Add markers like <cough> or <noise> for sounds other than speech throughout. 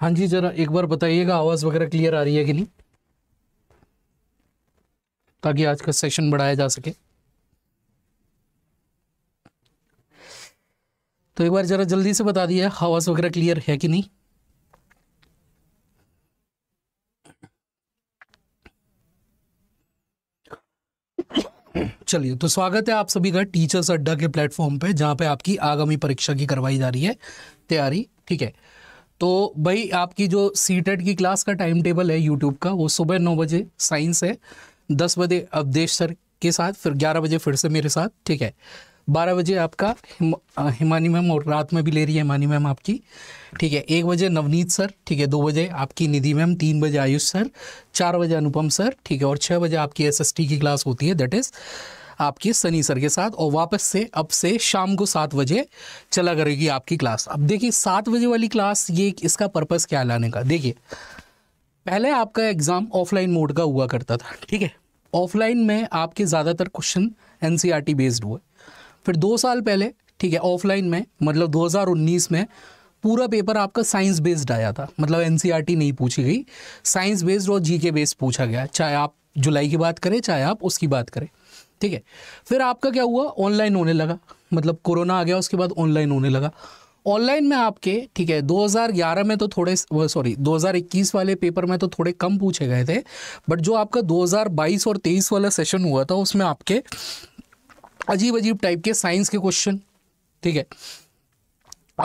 हाँ जी जरा एक बार बताइएगा आवाज वगैरह क्लियर आ रही है कि नहीं ताकि आज का सेशन बढ़ाया जा सके तो एक बार जरा जल्दी से बता दिया आवाज वगैरह क्लियर है कि नहीं चलिए तो स्वागत है आप सभी का टीचर्स अड्डा के प्लेटफॉर्म पे जहाँ पे आपकी आगामी परीक्षा की करवाई जा रही है तैयारी ठीक है तो भाई आपकी जो सी की क्लास का टाइम टेबल है यूट्यूब का वो सुबह नौ बजे साइंस है दस बजे अवधेश सर के साथ फिर ग्यारह बजे फिर से मेरे साथ ठीक है बारह बजे आपका हिमानी मैम और रात में भी ले रही है हिमानी मैम आपकी ठीक है एक बजे नवनीत सर ठीक है दो बजे आपकी निधि मैम तीन बजे आयुष सर चार बजे अनुपम सर ठीक है और छः बजे आपकी एसएसटी की क्लास होती है दैट इज़ आपकी सनी सर के साथ और वापस से अब से शाम को सात बजे चला करेगी आपकी क्लास अब देखिए सात बजे वाली क्लास ये इसका पर्पज़ क्या लाने का देखिए पहले आपका एग्ज़ाम ऑफलाइन मोड का हुआ करता था ठीक है ऑफलाइन में आपके ज़्यादातर क्वेश्चन एन बेस्ड हुए फिर दो साल पहले ठीक है ऑफलाइन में मतलब 2019 में पूरा पेपर आपका साइंस बेस्ड आया था मतलब एन नहीं पूछी गई साइंस बेस्ड और जी के बेस्ड पूछा गया चाहे आप जुलाई की बात करें चाहे आप उसकी बात करें ठीक है फिर आपका क्या हुआ ऑनलाइन होने लगा मतलब कोरोना आ गया उसके बाद ऑनलाइन होने लगा ऑनलाइन में आपके ठीक है 2011 में तो थोड़े सॉरी 2021 वाले पेपर में तो थोड़े कम पूछे गए थे बट जो आपका 2022 और 23 वाला सेशन हुआ था उसमें आपके अजीब अजीब टाइप के साइंस के क्वेश्चन ठीक है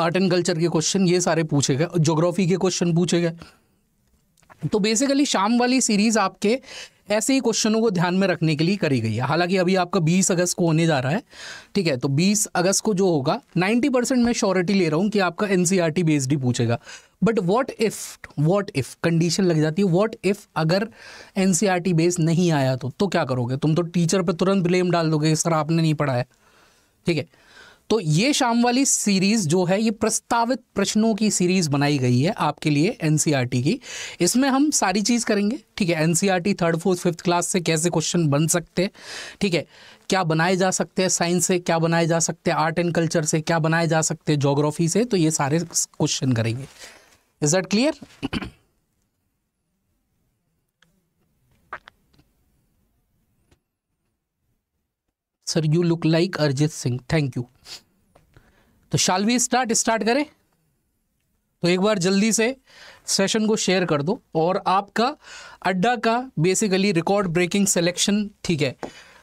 आर्ट एंड कल्चर के क्वेश्चन ये सारे पूछे गए जोग्राफी के क्वेश्चन पूछे गए तो बेसिकली शाम वाली सीरीज़ आपके ऐसे ही क्वेश्चनों को ध्यान में रखने के लिए करी गई है हालांकि अभी आपका 20 अगस्त को होने जा रहा है ठीक है तो 20 अगस्त को जो होगा 90 परसेंट मैं श्योरिटी ले रहा हूँ कि आपका एन सी बेस्ड ही पूछेगा but what if what if condition लग जाती है वॉट इफ़ अगर एन सी बेस्ड नहीं आया तो तो क्या करोगे तुम तो टीचर पर तुरंत ब्लेम डाल दोगे सर आपने नहीं पढ़ाया ठीक है तो ये शाम वाली सीरीज़ जो है ये प्रस्तावित प्रश्नों की सीरीज़ बनाई गई है आपके लिए एन e की इसमें हम सारी चीज़ करेंगे ठीक है an third fourth fifth class से कैसे क्वेश्चन बन सकते हैं ठीक है क्या बनाए जा सकते हैं साइंस से क्या बनाए जा सकते हैं आर्ट एंड कल्चर से क्या बनाए जा सकते हैं जोग्राफी से तो ये सारे क्वेश्चन करेंगे is that clear sir you look like Arijit Singh thank you तो शाल वी स्टार्ट स्टार्ट करें तो एक बार जल्दी से सेशन को शेयर कर दो और आपका अड्डा का बेसिकली रिकॉर्ड ब्रेकिंग सिलेक्शन ठीक है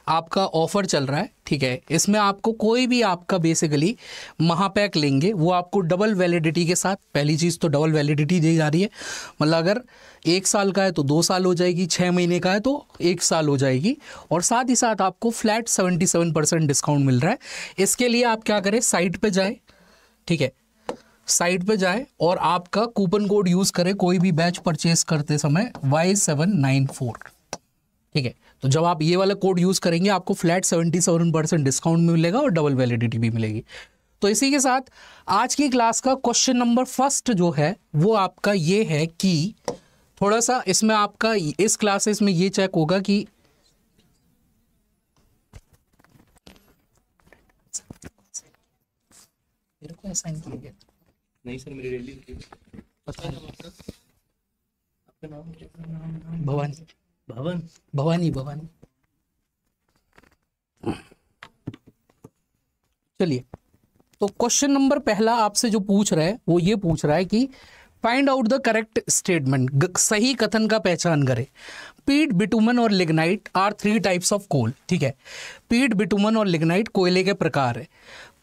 आपका ऑफर चल रहा है ठीक है इसमें आपको कोई भी आपका बेसिकली महापैक लेंगे वो आपको डबल वैलिडिटी के साथ पहली चीज़ तो डबल वैलिडिटी दी जा रही है मतलब अगर एक साल का है तो दो साल हो जाएगी छः महीने का है तो एक साल हो जाएगी और साथ ही साथ आपको flat seventy seven percent discount मिल रहा है इसके लिए आप क्या करें साइट पर जाए ठीक है साइट पर जाए और आपका कूपन कोड यूज़ करें कोई भी बैच परचेस करते समय वाई सेवन नाइन फोर ठीक है तो जब आप ये वाला कोड यूज़ करेंगे आपको flat seventy seven percent discount भी मिलेगा और डबल वैलिडिटी भी मिलेगी तो इसी के साथ आज की क्लास का क्वेश्चन नंबर फर्स्ट जो है वो आपका ये है कि थोड़ा सा इसमें आपका इस क्लासेस में ये चेक होगा कि नहीं सर मेरी डेली पता है आपका नाम भवानी भवन भवानी भवानी चलिए तो क्वेश्चन नंबर पहला आपसे जो पूछ रहा है वो ये पूछ रहा है कि find out the correct statement सही कथन का पहचान करें पीट बिटुमन और lignite are three types of coal ठीक है पीट बिटुमन और लिग्नाइट कोयले के प्रकार है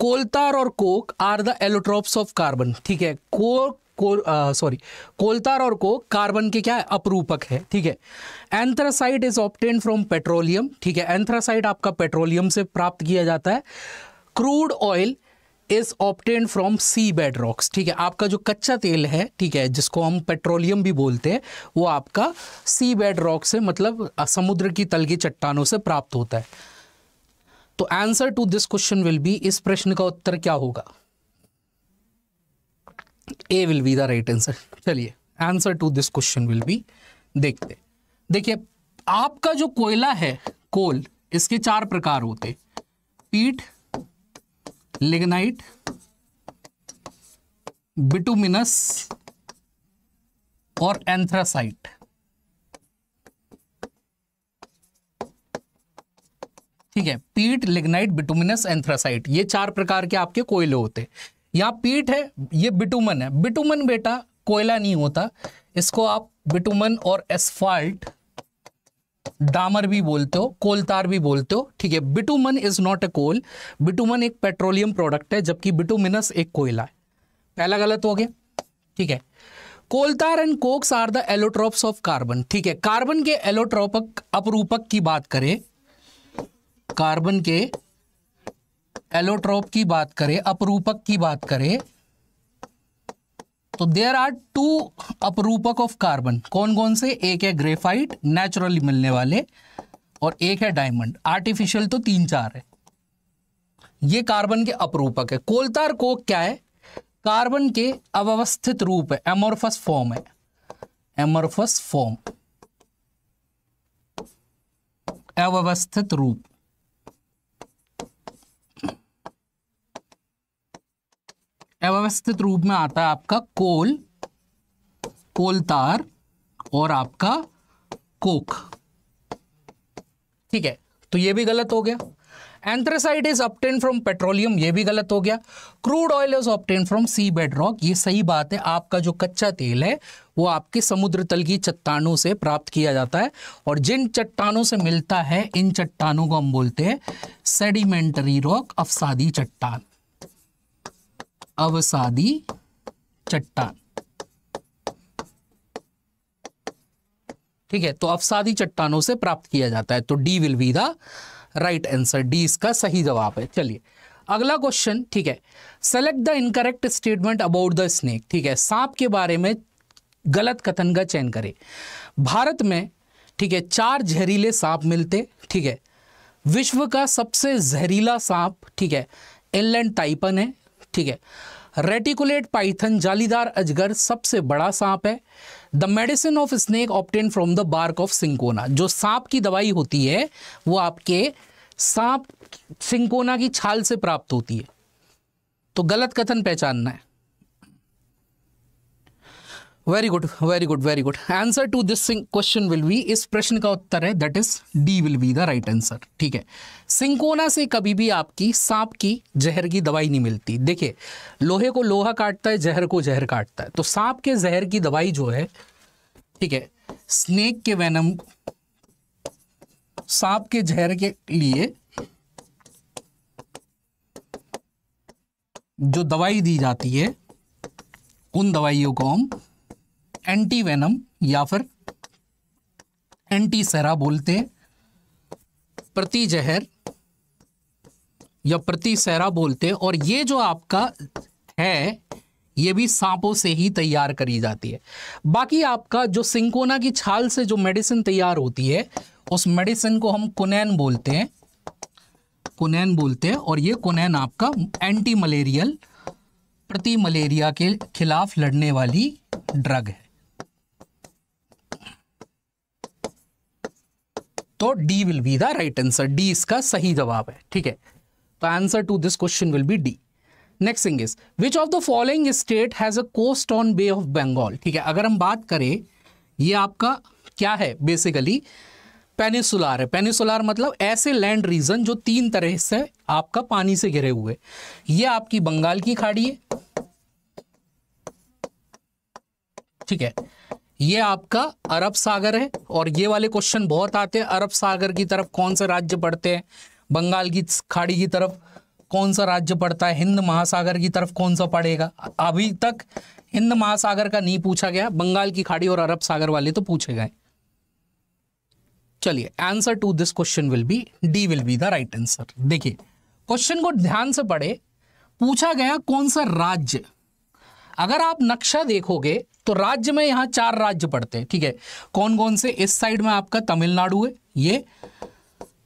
कोलतार और coke are the allotropes of carbon ठीक है कोक को सॉरी कोलतार और को कार्बन के क्या है अपरूपक है ठीक है anthracite is obtain from petroleum ठीक है एंथ्रासाइट आपका पेट्रोलियम से प्राप्त किया जाता है crude oil is obtain from sea bed rocks ठीक है आपका जो कच्चा तेल है ठीक है जिसको हम पेट्रोलियम भी बोलते हैं वो आपका सी बेड रॉक से मतलब समुद्र की तल की चट्टानों से प्राप्त होता है तो answer to this question will be इस प्रश्न का उत्तर क्या होगा A will be the right answer चलिए answer to this question will be देखते देखिए आपका जो कोयला है कोल इसके चार प्रकार होते पीट लिग्नाइट बिटुमिनस और एंथ्रासाइट ठीक है पीट लिग्नाइट बिटुमिनस एंथ्रासाइट ये चार प्रकार के आपके कोयले होते हैं यहाँ पीट है ये बिटुमन है बिटुमन बेटा कोयला नहीं होता इसको आप बिटुमन और एसफाल्ट डामर भी बोलते हो कोलतार भी बोलते हो ठीक है bitumen is not a coal bitumen एक पेट्रोलियम प्रोडक्ट है जबकि बिटुमिनस एक कोयला है पहला गलत हो गया ठीक है कोलतार and cokes are the allotropes of carbon ठीक है कार्बन के एलोट्रोपक अपरूपक की बात करें कार्बन के एलोट्रोप की बात करें अपरूपक की बात करें तो देर आर टू अपरूपक ऑफ कार्बन कौन कौन से एक है ग्रेफाइट नेचुरली मिलने वाले और एक है डायमंड आर्टिफिशियल तो तीन चार है ये कार्बन के अपरूपक है कोलतार कोक क्या है कार्बन के अव्यवस्थित रूप है एमोरफस फॉर्म है एमोरफस फॉर्म अव्यवस्थित रूप अव्यवस्थित रूप में आता है आपका कोल कोल तार और आपका कोक ठीक है तो ये भी गलत हो गया anthracite is obtain from petroleum ये भी गलत हो गया crude oil is obtain from sea bed rock ये सही बात है आपका जो कच्चा तेल है वो आपके समुद्र तल की चट्टानों से प्राप्त किया जाता है और जिन चट्टानों से मिलता है इन चट्टानों को हम बोलते हैं सेडिमेंटरी रॉक अफसादी चट्टान अवसादी चट्टान ठीक है तो अवसादी चट्टानों से प्राप्त किया जाता है तो D will be the right answer D इसका सही जवाब है चलिए अगला क्वेश्चन ठीक है select the incorrect statement about the snake ठीक है सांप के बारे में गलत कथन का चयन करें भारत में ठीक है चार जहरीले सांप मिलते ठीक है विश्व का सबसे जहरीला सांप ठीक है इनलैंड टाइपन है ठीक है रेटिकुलेट पाइथन जालीदार अजगर सबसे बड़ा सांप है the medicine of snake obtain from the bark of cinchona जो सांप की दवाई होती है वो आपके सांप सिंकोना की छाल से प्राप्त होती है तो गलत कथन पहचानना है very good very good very good answer to this question will be इस प्रश्न का उत्तर है that is D will be the right answer ठीक है सिंकोना से कभी भी आपकी सांप की जहर की दवाई नहीं मिलती देखिए लोहे को लोहा काटता है जहर को जहर काटता है तो सांप के जहर की दवाई जो है ठीक है स्नेक के वैनम सांप के जहर के लिए जो दवाई दी जाती है उन दवाइयों को हम एंटी वेनम या फिर एंटी सेरा बोलते हैं प्रति जहर या प्रति सेरा बोलते हैं और ये जो आपका है ये भी सांपों से ही तैयार करी जाती है बाकी आपका जो सिंकोना की छाल से जो मेडिसिन तैयार होती है उस मेडिसिन को हम कुनैन बोलते हैं कुनैन बोलते हैं और ये कुनैन आपका एंटी मलेरियल प्रति मलेरिया के खिलाफ लड़ने वाली ड्रग है तो D will be the right answer D इसका सही जवाब है ठीक है तो answer to this question will be D next thing is which of the following state has a coast on bay of Bengal ठीक है अगर हम बात करें ये आपका क्या है बेसिकली पेनिसुलर है पेनिसुलर मतलब ऐसे लैंड रीजन जो तीन तरह से आपका पानी से घिरे हुए ये आपकी बंगाल की खाड़ी है ठीक है ये आपका अरब सागर है और ये वाले क्वेश्चन बहुत आते हैं अरब सागर की तरफ कौन से राज्य पड़ते हैं बंगाल की खाड़ी की तरफ कौन सा राज्य पड़ता है हिंद महासागर की तरफ कौन सा पड़ेगा अभी तक हिंद महासागर का नहीं पूछा गया बंगाल की खाड़ी और अरब सागर वाले तो पूछे गए चलिए answer to this question will be D will be the right answer देखिए क्वेश्चन को ध्यान से पढ़े पूछा गया कौन सा राज्य अगर आप नक्शा देखोगे तो राज्य में यहां चार राज्य पड़ते हैं ठीक है कौन कौन से इस साइड में आपका तमिलनाडु है ये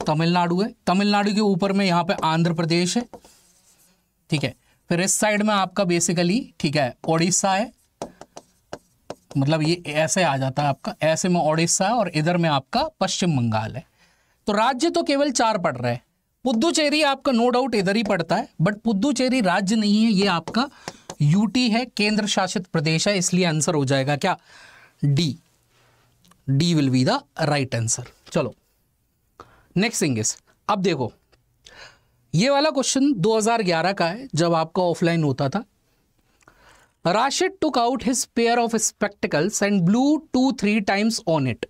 तमिलनाडु है तमिलनाडु के ऊपर में यहां पे आंध्र प्रदेश है ठीक है फिर इस साइड में आपका बेसिकली ठीक है ओडिशा है मतलब ये ऐसे आ जाता है आपका ऐसे में ओडिशा है और इधर में आपका पश्चिम बंगाल है तो राज्य तो केवल चार पड़ रहे हैं पुद्दुचेरी आपका नो डाउट इधर ही पड़ता है बट पुद्दुचेरी राज्य नहीं है ये आपका यूटी है केंद्र शासित प्रदेश है इसलिए आंसर हो जाएगा क्या D D will be the right answer चलो नेक्स्ट थिंग इज अब देखो ये वाला क्वेश्चन 2011 का है जब आपका ऑफलाइन होता था Rashid took out his pair of spectacles and blew two three times on it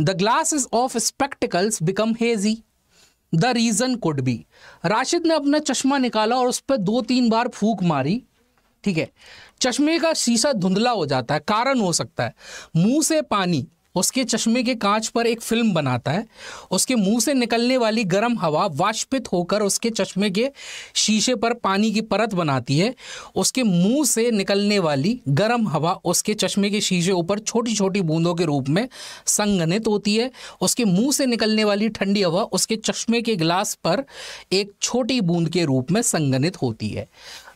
the glass of spectacles become hazy the reason could be Rashid ने अपना चश्मा निकाला और उस पर दो तीन बार फूक मारी ठीक है चश्मे का शीशा धुंधला हो जाता है कारण हो सकता है मुंह से पानी उसके चश्मे के कांच पर एक फिल्म बनाता है उसके मुंह से निकलने वाली गर्म हवा वाष्पित होकर उसके चश्मे के शीशे पर पानी की परत बनाती है उसके मुंह से निकलने वाली गर्म हवा उसके चश्मे के शीशे ऊपर छोटी छोटी बूंदों के रूप में संगनित होती है उसके मुंह से निकलने वाली ठंडी हवा उसके चश्मे के गिलास पर एक छोटी बूंद के रूप में संगनित होती है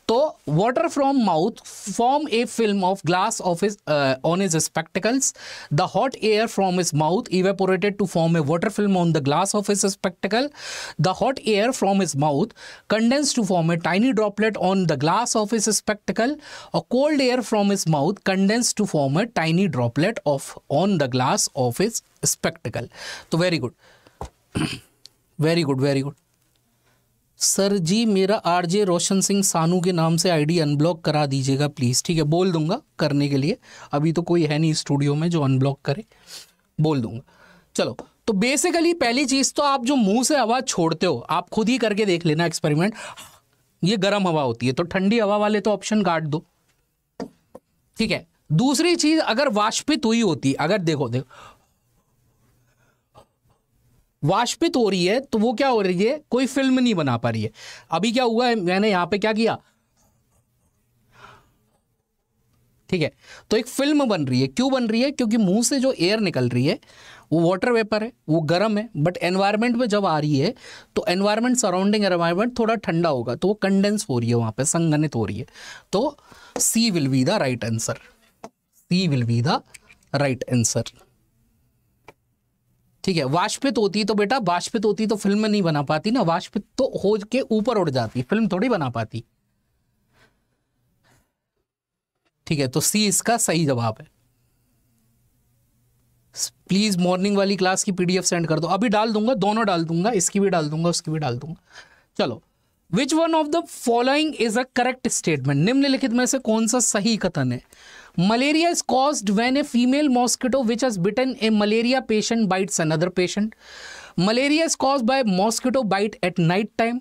So water from mouth form a film of glass of his uh, on his spectacles. The hot air from his mouth evaporated to form a water film on the glass of his spectacle. The hot air from his mouth condensed to form a tiny droplet on the glass of his spectacle. A cold air from his mouth condensed to form a tiny droplet of on the glass of his spectacle. So very good. <clears throat> very good, very good. Sir ji मेरा RJ रोशन सिंह सानू के नाम से ID unblock करा दीजिएगा please ठीक है बोल दूंगा करने के लिए अभी तो कोई है नहीं स्टूडियो में जो अनब्लॉक करे बोल दूंगा चलो तो बेसिकली पहली चीज़ तो आप जो मुंह से हवा छोड़ते हो आप खुद ही करके देख लेना एक्सपेरिमेंट ये गर्म हवा होती है तो ठंडी हवा वाले तो ऑप्शन काट दो ठीक है दूसरी चीज़ अगर वाष्पित हुई होती अगर देखो देखो वाष्पित हो रही है तो वो क्या हो रही है कोई फिल्म नहीं बना पा रही है अभी क्या हुआ है मैंने यहाँ पे क्या किया ठीक है तो एक फिल्म बन रही है क्यों बन रही है क्योंकि मुंह से जो एयर निकल रही है वो वाटर वेपर है वो गर्म है बट एनवायरमेंट में जब आ रही है तो एनवायरमेंट सराउंडिंग एनवायरमेंट थोड़ा ठंडा होगा तो वो कंडेंस हो रही है वहां पे संगनित हो रही है तो C will be the right answer C will be the right answer ठीक है वाष्पित होती तो बेटा वाष्पित होती तो फिल्म नहीं बना पाती ना वाष्पित तो हो के ऊपर उड़ जाती फिल्म थोड़ी बना पाती ठीक है तो सी इसका सही जवाब है प्लीज मॉर्निंग वाली क्लास की पीडीएफ सेंड कर दो अभी डाल दूंगा दोनों डाल दूंगा इसकी भी डाल दूंगा उसकी भी डाल दूंगा चलो which one of the following is a correct statement निम्नलिखित में से कौन सा सही कथन है malaria is caused when a female mosquito which has bitten a malaria patient bites another patient malaria is cause by mosquito bite at night time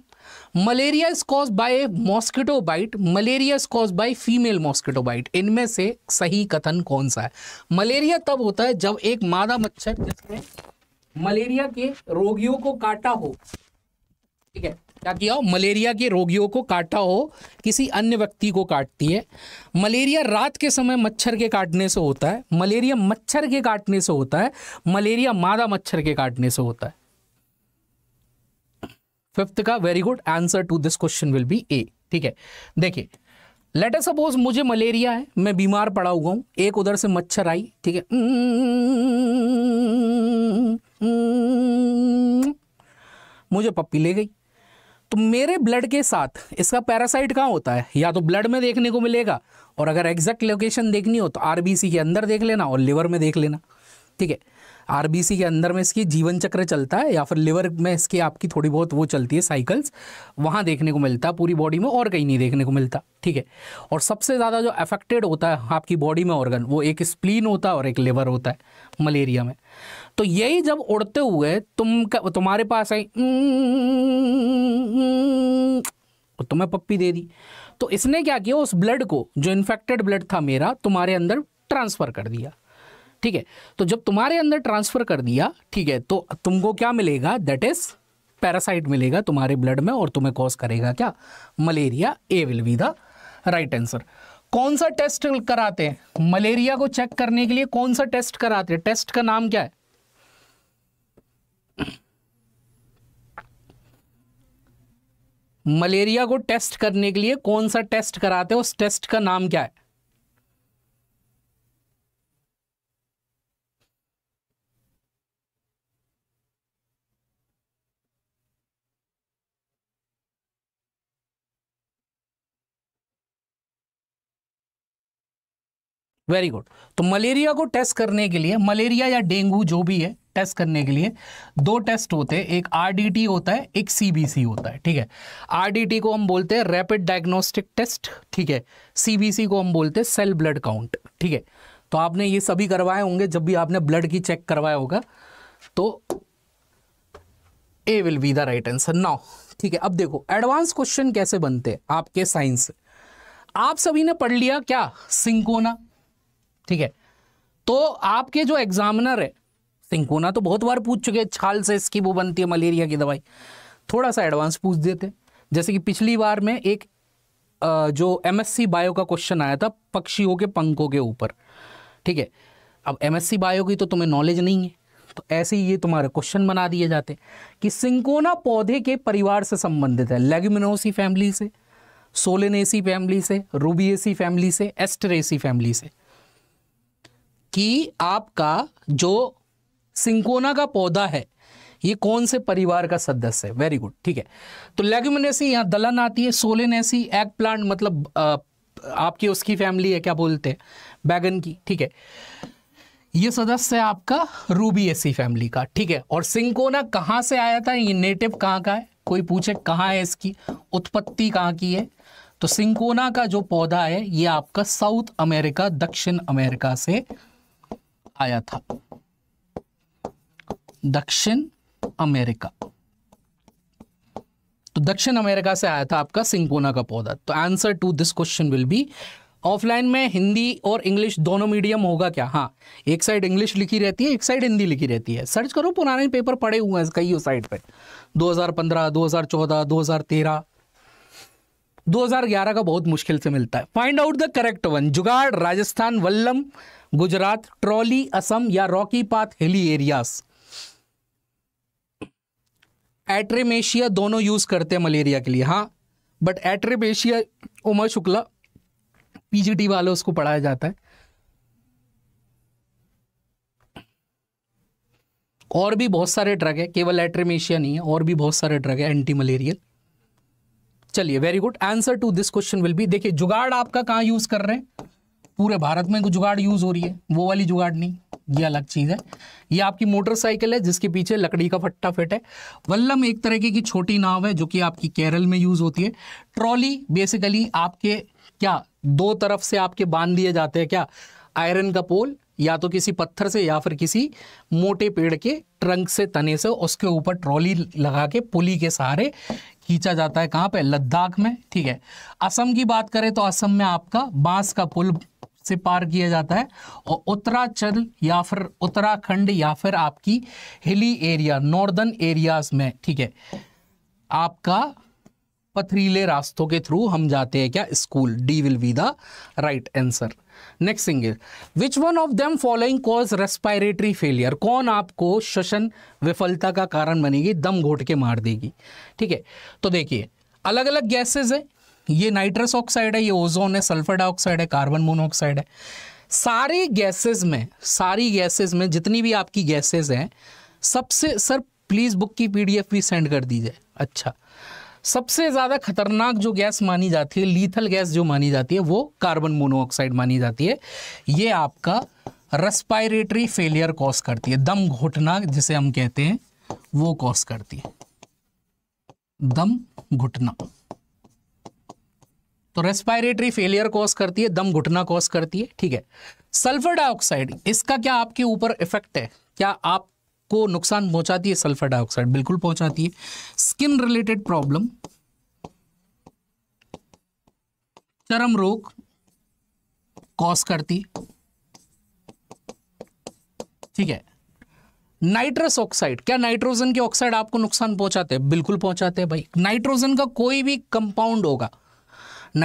malaria is cause by a mosquito bite malaria is cause by female mosquito bite इनमें से सही कथन कौन सा है malaria तब होता है जब एक मादा मच्छर जिसमें मलेरिया के रोगियों को काटा हो ठीक है क्या किया हो मलेरिया के रोगियों को काटा हो किसी अन्य व्यक्ति को काटती है मलेरिया रात के समय मच्छर के काटने से होता है मलेरिया मच्छर के काटने से होता है मलेरिया मादा मच्छर के काटने से होता है फिफ्थ का very good answer to this question will be A ठीक है देखिए लेटर सपोज मुझे मलेरिया है मैं बीमार पड़ा हुआ हूं एक उधर से मच्छर आई ठीक है मुझे पप्पी ले गई तो मेरे ब्लड के साथ इसका पैरासाइट कहाँ होता है या तो ब्लड में देखने को मिलेगा और अगर एग्जैक्ट लोकेशन देखनी हो तो आरबीसी के अंदर देख लेना और लिवर में देख लेना ठीक है आरबीसी के अंदर में इसकी जीवन चक्र चलता है या फिर लिवर में इसकी आपकी थोड़ी बहुत वो चलती है साइकिल्स वहाँ देखने को मिलता है पूरी बॉडी में और कहीं नहीं देखने को मिलता ठीक है और सबसे ज़्यादा जो अफेक्टेड होता है आपकी बॉडी में ऑर्गन वो एक स्प्लीन होता है और एक लिवर होता है मलेरिया में तो यही जब उड़ते हुए तुम तुम्हारे पास आई और तुम्हें तो पप्पी दे दी तो इसने क्या किया उस ब्लड को जो इन्फेक्टेड ब्लड था मेरा तुम्हारे अंदर ट्रांसफ़र कर दिया ठीक है तो जब तुम्हारे अंदर ट्रांसफ़र कर दिया ठीक है तो तुमको क्या मिलेगा दैट इज़ पैरासाइट मिलेगा तुम्हारे ब्लड में और तुम्हें कॉज करेगा क्या malaria A will be the right answer कौन सा टेस्ट कराते हैं मलेरिया को चेक करने के लिए कौन सा टेस्ट कराते हैं टेस्ट का नाम क्या है मलेरिया को टेस्ट करने के लिए कौन सा टेस्ट कराते हैं उस टेस्ट का नाम क्या है वेरी गुड तो मलेरिया को टेस्ट करने के लिए मलेरिया या डेंगू जो भी है टेस्ट करने के लिए दो टेस्ट होते हैं एक आरडीटी होता है एक सीबीसी होता है ठीक है आरडीटी को हम बोलते हैं रैपिड डायग्नोस्टिक टेस्ट ठीक है सीबीसी को हम बोलते हैं सेल ब्लड काउंट ठीक है तो आपने ये सभी करवाए होंगे जब भी आपने ब्लड की चेक करवाया होगा तो A will be the right answer now ठीक है अब देखो एडवांस क्वेश्चन कैसे बनते हैं आपके साइंस आप सभी ने पढ़ लिया क्या सिंकोना ठीक है तो आपके जो एग्जामिनर है सिंकोना तो बहुत बार पूछ चुके हैं छाल से इसकी वो बनती है मलेरिया की दवाई थोड़ा सा एडवांस पूछ देते जैसे कि पिछली बार में एक जो एमएससी बायो का क्वेश्चन आया था पक्षियों के पंखों के ऊपर ठीक है अब एमएससी बायो की तो तुम्हें नॉलेज नहीं है तो ऐसे ही ये तुम्हारे क्वेश्चन बना दिए जाते कि सिंकोना पौधे के परिवार से संबंधित है लेगमिनोसी फैमिली से सोलेनेसी फैमिली से रूबीएसी फैमिली से एस्टरेसी फैमिली से कि आपका जो सिंकोना का पौधा है ये कौन से परिवार का सदस्य है वेरी गुड ठीक है तो लेग्यूमिनेसी यहाँ दलहन आती है सोलेनेसी एग प्लांट मतलब आपकी उसकी फैमिली है क्या बोलते हैं बैगन की ठीक है ये सदस्य है आपका रूबीएसी फैमिली का ठीक है और सिंकोना कहाँ से आया था ये नेटिव कहाँ का है कोई पूछे कहाँ है इसकी उत्पत्ति कहाँ की है तो सिंकोना का जो पौधा है ये आपका साउथ अमेरिका दक्षिण अमेरिका से आया था दक्षिण अमेरिका तो दक्षिण अमेरिका से आया था आपका सिंकोना का पौधा तो answer to this question will be offline में हिंदी और इंग्लिश दोनों मीडियम होगा क्या हाँ एक साइड इंग्लिश लिखी रहती है एक साइड हिंदी लिखी रहती है सर्च करो पुराने पेपर पड़े हुए हैं कई साइड पे 2015 2014 2013 2011 का बहुत मुश्किल से मिलता है find out the correct one जुगाड़ राजस्थान वल्लम गुजरात ट्रॉली असम या rocky path hilly areas artemisia दोनों यूज करते हैं मलेरिया के लिए हाँ but artemisia Umar Shukla PGT वाले उसको पढ़ाया जाता है और भी बहुत सारे ड्रग है केवल एट्रेमेशिया नहीं है और भी बहुत सारे ड्रग है एंटी मलेरियल चलिए very good answer to this question will be देखिए जुगाड़ आपका कहां यूज कर रहे हैं पूरे भारत में जुगाड़ यूज़ हो रही है वो वाली जुगाड़ नहीं ये अलग चीज़ है ये आपकी मोटरसाइकिल है जिसके पीछे लकड़ी का फट्टा फिट है वल्लम एक तरह की छोटी नाव है जो कि आपकी केरल में यूज़ होती है ट्रॉली बेसिकली आपके क्या दो तरफ से आपके बांध दिए जाते हैं क्या आयरन का पोल या तो किसी पत्थर से या फिर किसी मोटे पेड़ के ट्रंक से तने से उसके ऊपर ट्रॉली लगा के पुली के सहारे खींचा जाता है कहाँ पे लद्दाख में ठीक है असम की बात करें तो असम में आपका बांस का पुल से पार किया जाता है और उत्तराचल या फिर उत्तराखंड या फिर आपकी हिली एरिया नॉर्दर्न एरियाज में ठीक है आपका पथरीले रास्तों के थ्रू हम जाते हैं क्या school D will be the right answer next is which one of them following cause respiratory failure कौन आपको श्वसन विफलता का कारण बनेगी दम घोट के मार देगी ठीक है तो देखिए अलग अलग गैसेज है ये नाइट्रस ऑक्साइड है ये ओजोन है सल्फर डाइऑक्साइड है कार्बन मोनोऑक्साइड है सारे गैसेस में सारी गैसेज में जितनी भी आपकी गैसेज हैं सबसे सर प्लीज़ बुक की पीडीएफ भी सेंड कर दीजिए अच्छा सबसे ज़्यादा खतरनाक जो गैस मानी जाती है लीथल गैस जो मानी जाती है वो कार्बन मोनोऑक्साइड मानी जाती है ये आपका रेस्पायरेटरी फेलियर कॉज करती है दम घुटना जिसे हम कहते हैं वो कॉज करती है दम घुटना तो रेस्पायरेटरी फेलियर कॉज करती है दम घुटना कॉज करती है ठीक है सल्फर डाइऑक्साइड इसका क्या आपके ऊपर इफेक्ट है क्या आप को नुकसान पहुंचाती है सल्फर डाइऑक्साइड बिल्कुल पहुंचाती है स्किन रिलेटेड प्रॉब्लम चरम रोग कॉज करती ठीक है नाइट्रस ऑक्साइड क्या नाइट्रोजन के ऑक्साइड आपको नुकसान पहुंचाते हैं बिल्कुल पहुंचाते हैं भाई नाइट्रोजन का कोई भी कंपाउंड होगा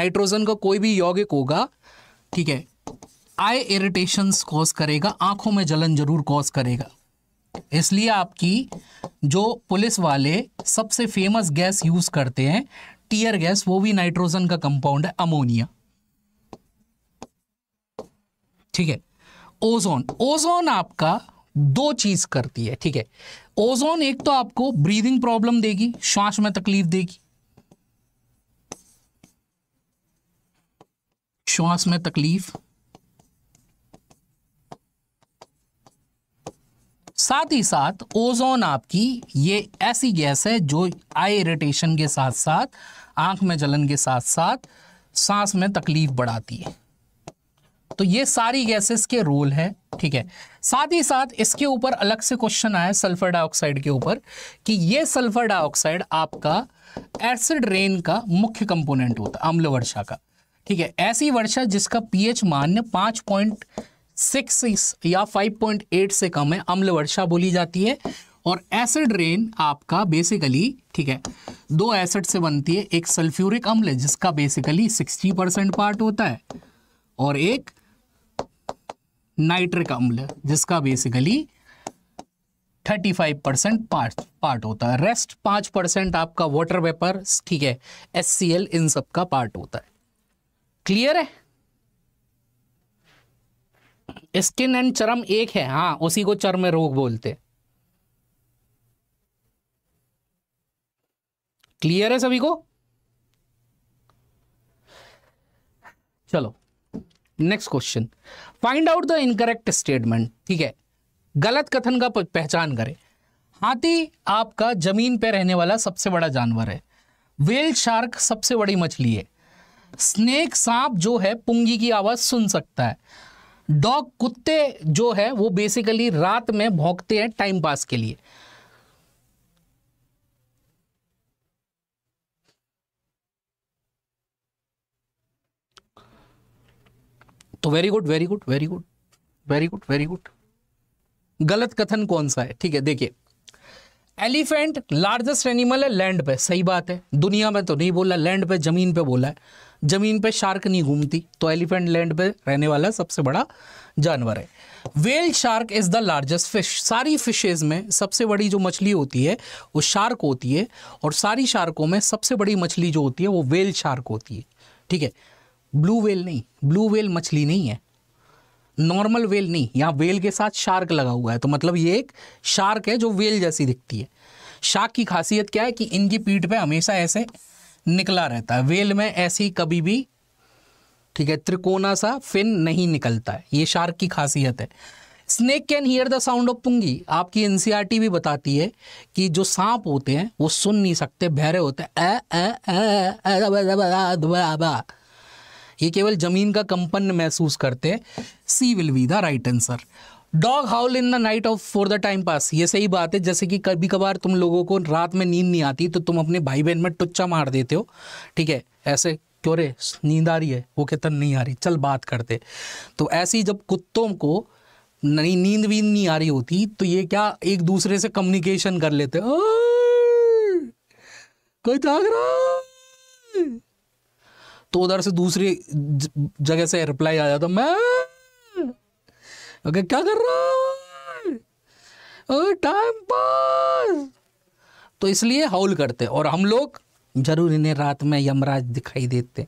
नाइट्रोजन का कोई भी यौगिक होगा ठीक है आई इरिटेशंस कॉज करेगा आंखों में जलन जरूर कॉज करेगा इसलिए आपकी जो पुलिस वाले सबसे फेमस गैस यूज करते हैं टीयर गैस वो भी नाइट्रोजन का कंपाउंड है अमोनिया ठीक है ओजोन ओजोन आपका दो चीज करती है ठीक है ओजोन एक तो आपको ब्रीदिंग प्रॉब्लम देगी श्वास में तकलीफ देगी श्वास में तकलीफ साथ ही साथ ओजोन आपकी ये ऐसी गैस है जो आई इरिटेशन के साथ साथ आंख में जलन के साथ साथ सांस में तकलीफ बढ़ाती है तो ये सारी गैसेस के रोल है ठीक है साथ ही साथ इसके ऊपर अलग से क्वेश्चन आया सल्फर डाइऑक्साइड के ऊपर कि ये सल्फर डाइऑक्साइड आपका एसिड रेन का मुख्य कंपोनेंट होता है अम्ल वर्षा का ठीक है ऐसी वर्षा जिसका पीएच मान्य पांच पॉइंट सिक्स या एट से कम है अम्ल वर्षा बोली जाती है और एसिड रेन आपका बेसिकली ठीक है दो एसिड से बनती है एक सल्फ्यूरिक अम्ल जिसका बेसिकली सिक्सटी परसेंट पार्ट होता है और एक नाइट्रिक अम्ल जिसका basically thirty five percent part part होता है रेस्ट पांच परसेंट आपका वाटर वेपर ठीक है एस इन सब का पार्ट होता है क्लियर है स्किन एंड चरम एक है हाँ उसी को चर्म रोग बोलते क्लियर है सभी को चलो next question find out the incorrect statement ठीक है गलत कथन का पहचान करें हाथी आपका जमीन पर रहने वाला सबसे बड़ा जानवर है वेल शार्क सबसे बड़ी मछली है स्नेक सांप जो है पुंगी की आवाज सुन सकता है डॉग कुत्ते जो है वो बेसिकली रात में भौंकते हैं टाइम पास के लिए तो very good very good very good very good very good गलत कथन कौन सा है ठीक है देखिए एलिफेंट लार्जेस्ट एनिमल है लैंड पे सही बात है दुनिया में तो नहीं बोला लैंड पे जमीन पे बोला है ज़मीन पे शार्क नहीं घूमती तो एलिफेंट लैंड पे रहने वाला सबसे बड़ा जानवर है whale shark is the largest fish सारी फिशेज़ में सबसे बड़ी जो मछली होती है वो शार्क होती है और सारी शार्कों में सबसे बड़ी मछली जो होती है वो वेल शार्क होती है ठीक है ब्लू वेल नहीं ब्लू वेल मछली नहीं है नॉर्मल वेल नहीं यहाँ वेल के साथ शार्क लगा हुआ है तो मतलब ये एक शार्क है जो वेल जैसी दिखती है शार्क की खासियत क्या है कि इनकी पीठ पे हमेशा ऐसे निकला रहता है वेल में ऐसी कभी भी ठीक है त्रिकोणा सा फिन नहीं निकलता है ये शार्क की खासियत है snake can hear the sound of पुंगी आपकी एनसीआरटी भी बताती है कि जो सांप होते हैं वो सुन नहीं सकते बहरे होते हैं ये केवल जमीन का कंपन महसूस करते हैं C will be the right answer dog howl in the night of for the time pass ये सही बात है जैसे कि कभी कभार तुम लोगों को रात में नींद नहीं आती तो तुम अपने भाई बहन में टुच्चा मार देते हो ठीक है ऐसे क्यों रे नींद आ रही है वो कहता नहीं आ रही चल बात करते तो ऐसी जब कुत्तों को नहीं नींद वींद नहीं आ रही होती तो ये क्या एक दूसरे से कम्युनिकेशन कर लेते कोई जाग रहा तो उधर से दूसरी जगह से रिप्लाई आ जाता मैं ओके क्या कर रहा है टाइम पास तो इसलिए हाउल करते और हम लोग जरूर इन्हें रात में यमराज दिखाई देते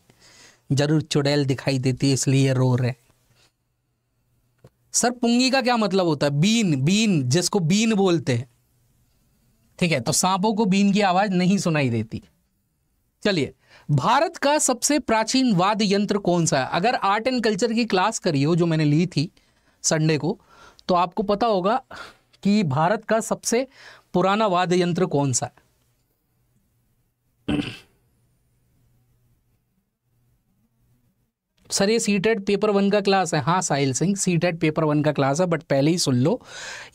जरूर चुड़ैल दिखाई देती इसलिए रो रहे सर पुंगी का क्या मतलब होता है बीन बीन जिसको बीन बोलते हैं ठीक है तो सांपों को बीन की आवाज नहीं सुनाई देती चलिए भारत का सबसे प्राचीन वाद्य यंत्र कौन सा है अगर आर्ट एंड कल्चर की क्लास करी हो जो मैंने ली थी संडे को तो आपको पता होगा कि भारत का सबसे पुराना वाद्य यंत्र कौन सा है सर ये सीटेड पेपर वन का क्लास है हाँ Sahil Singh CTET paper one का क्लास है बट पहले ही सुन लो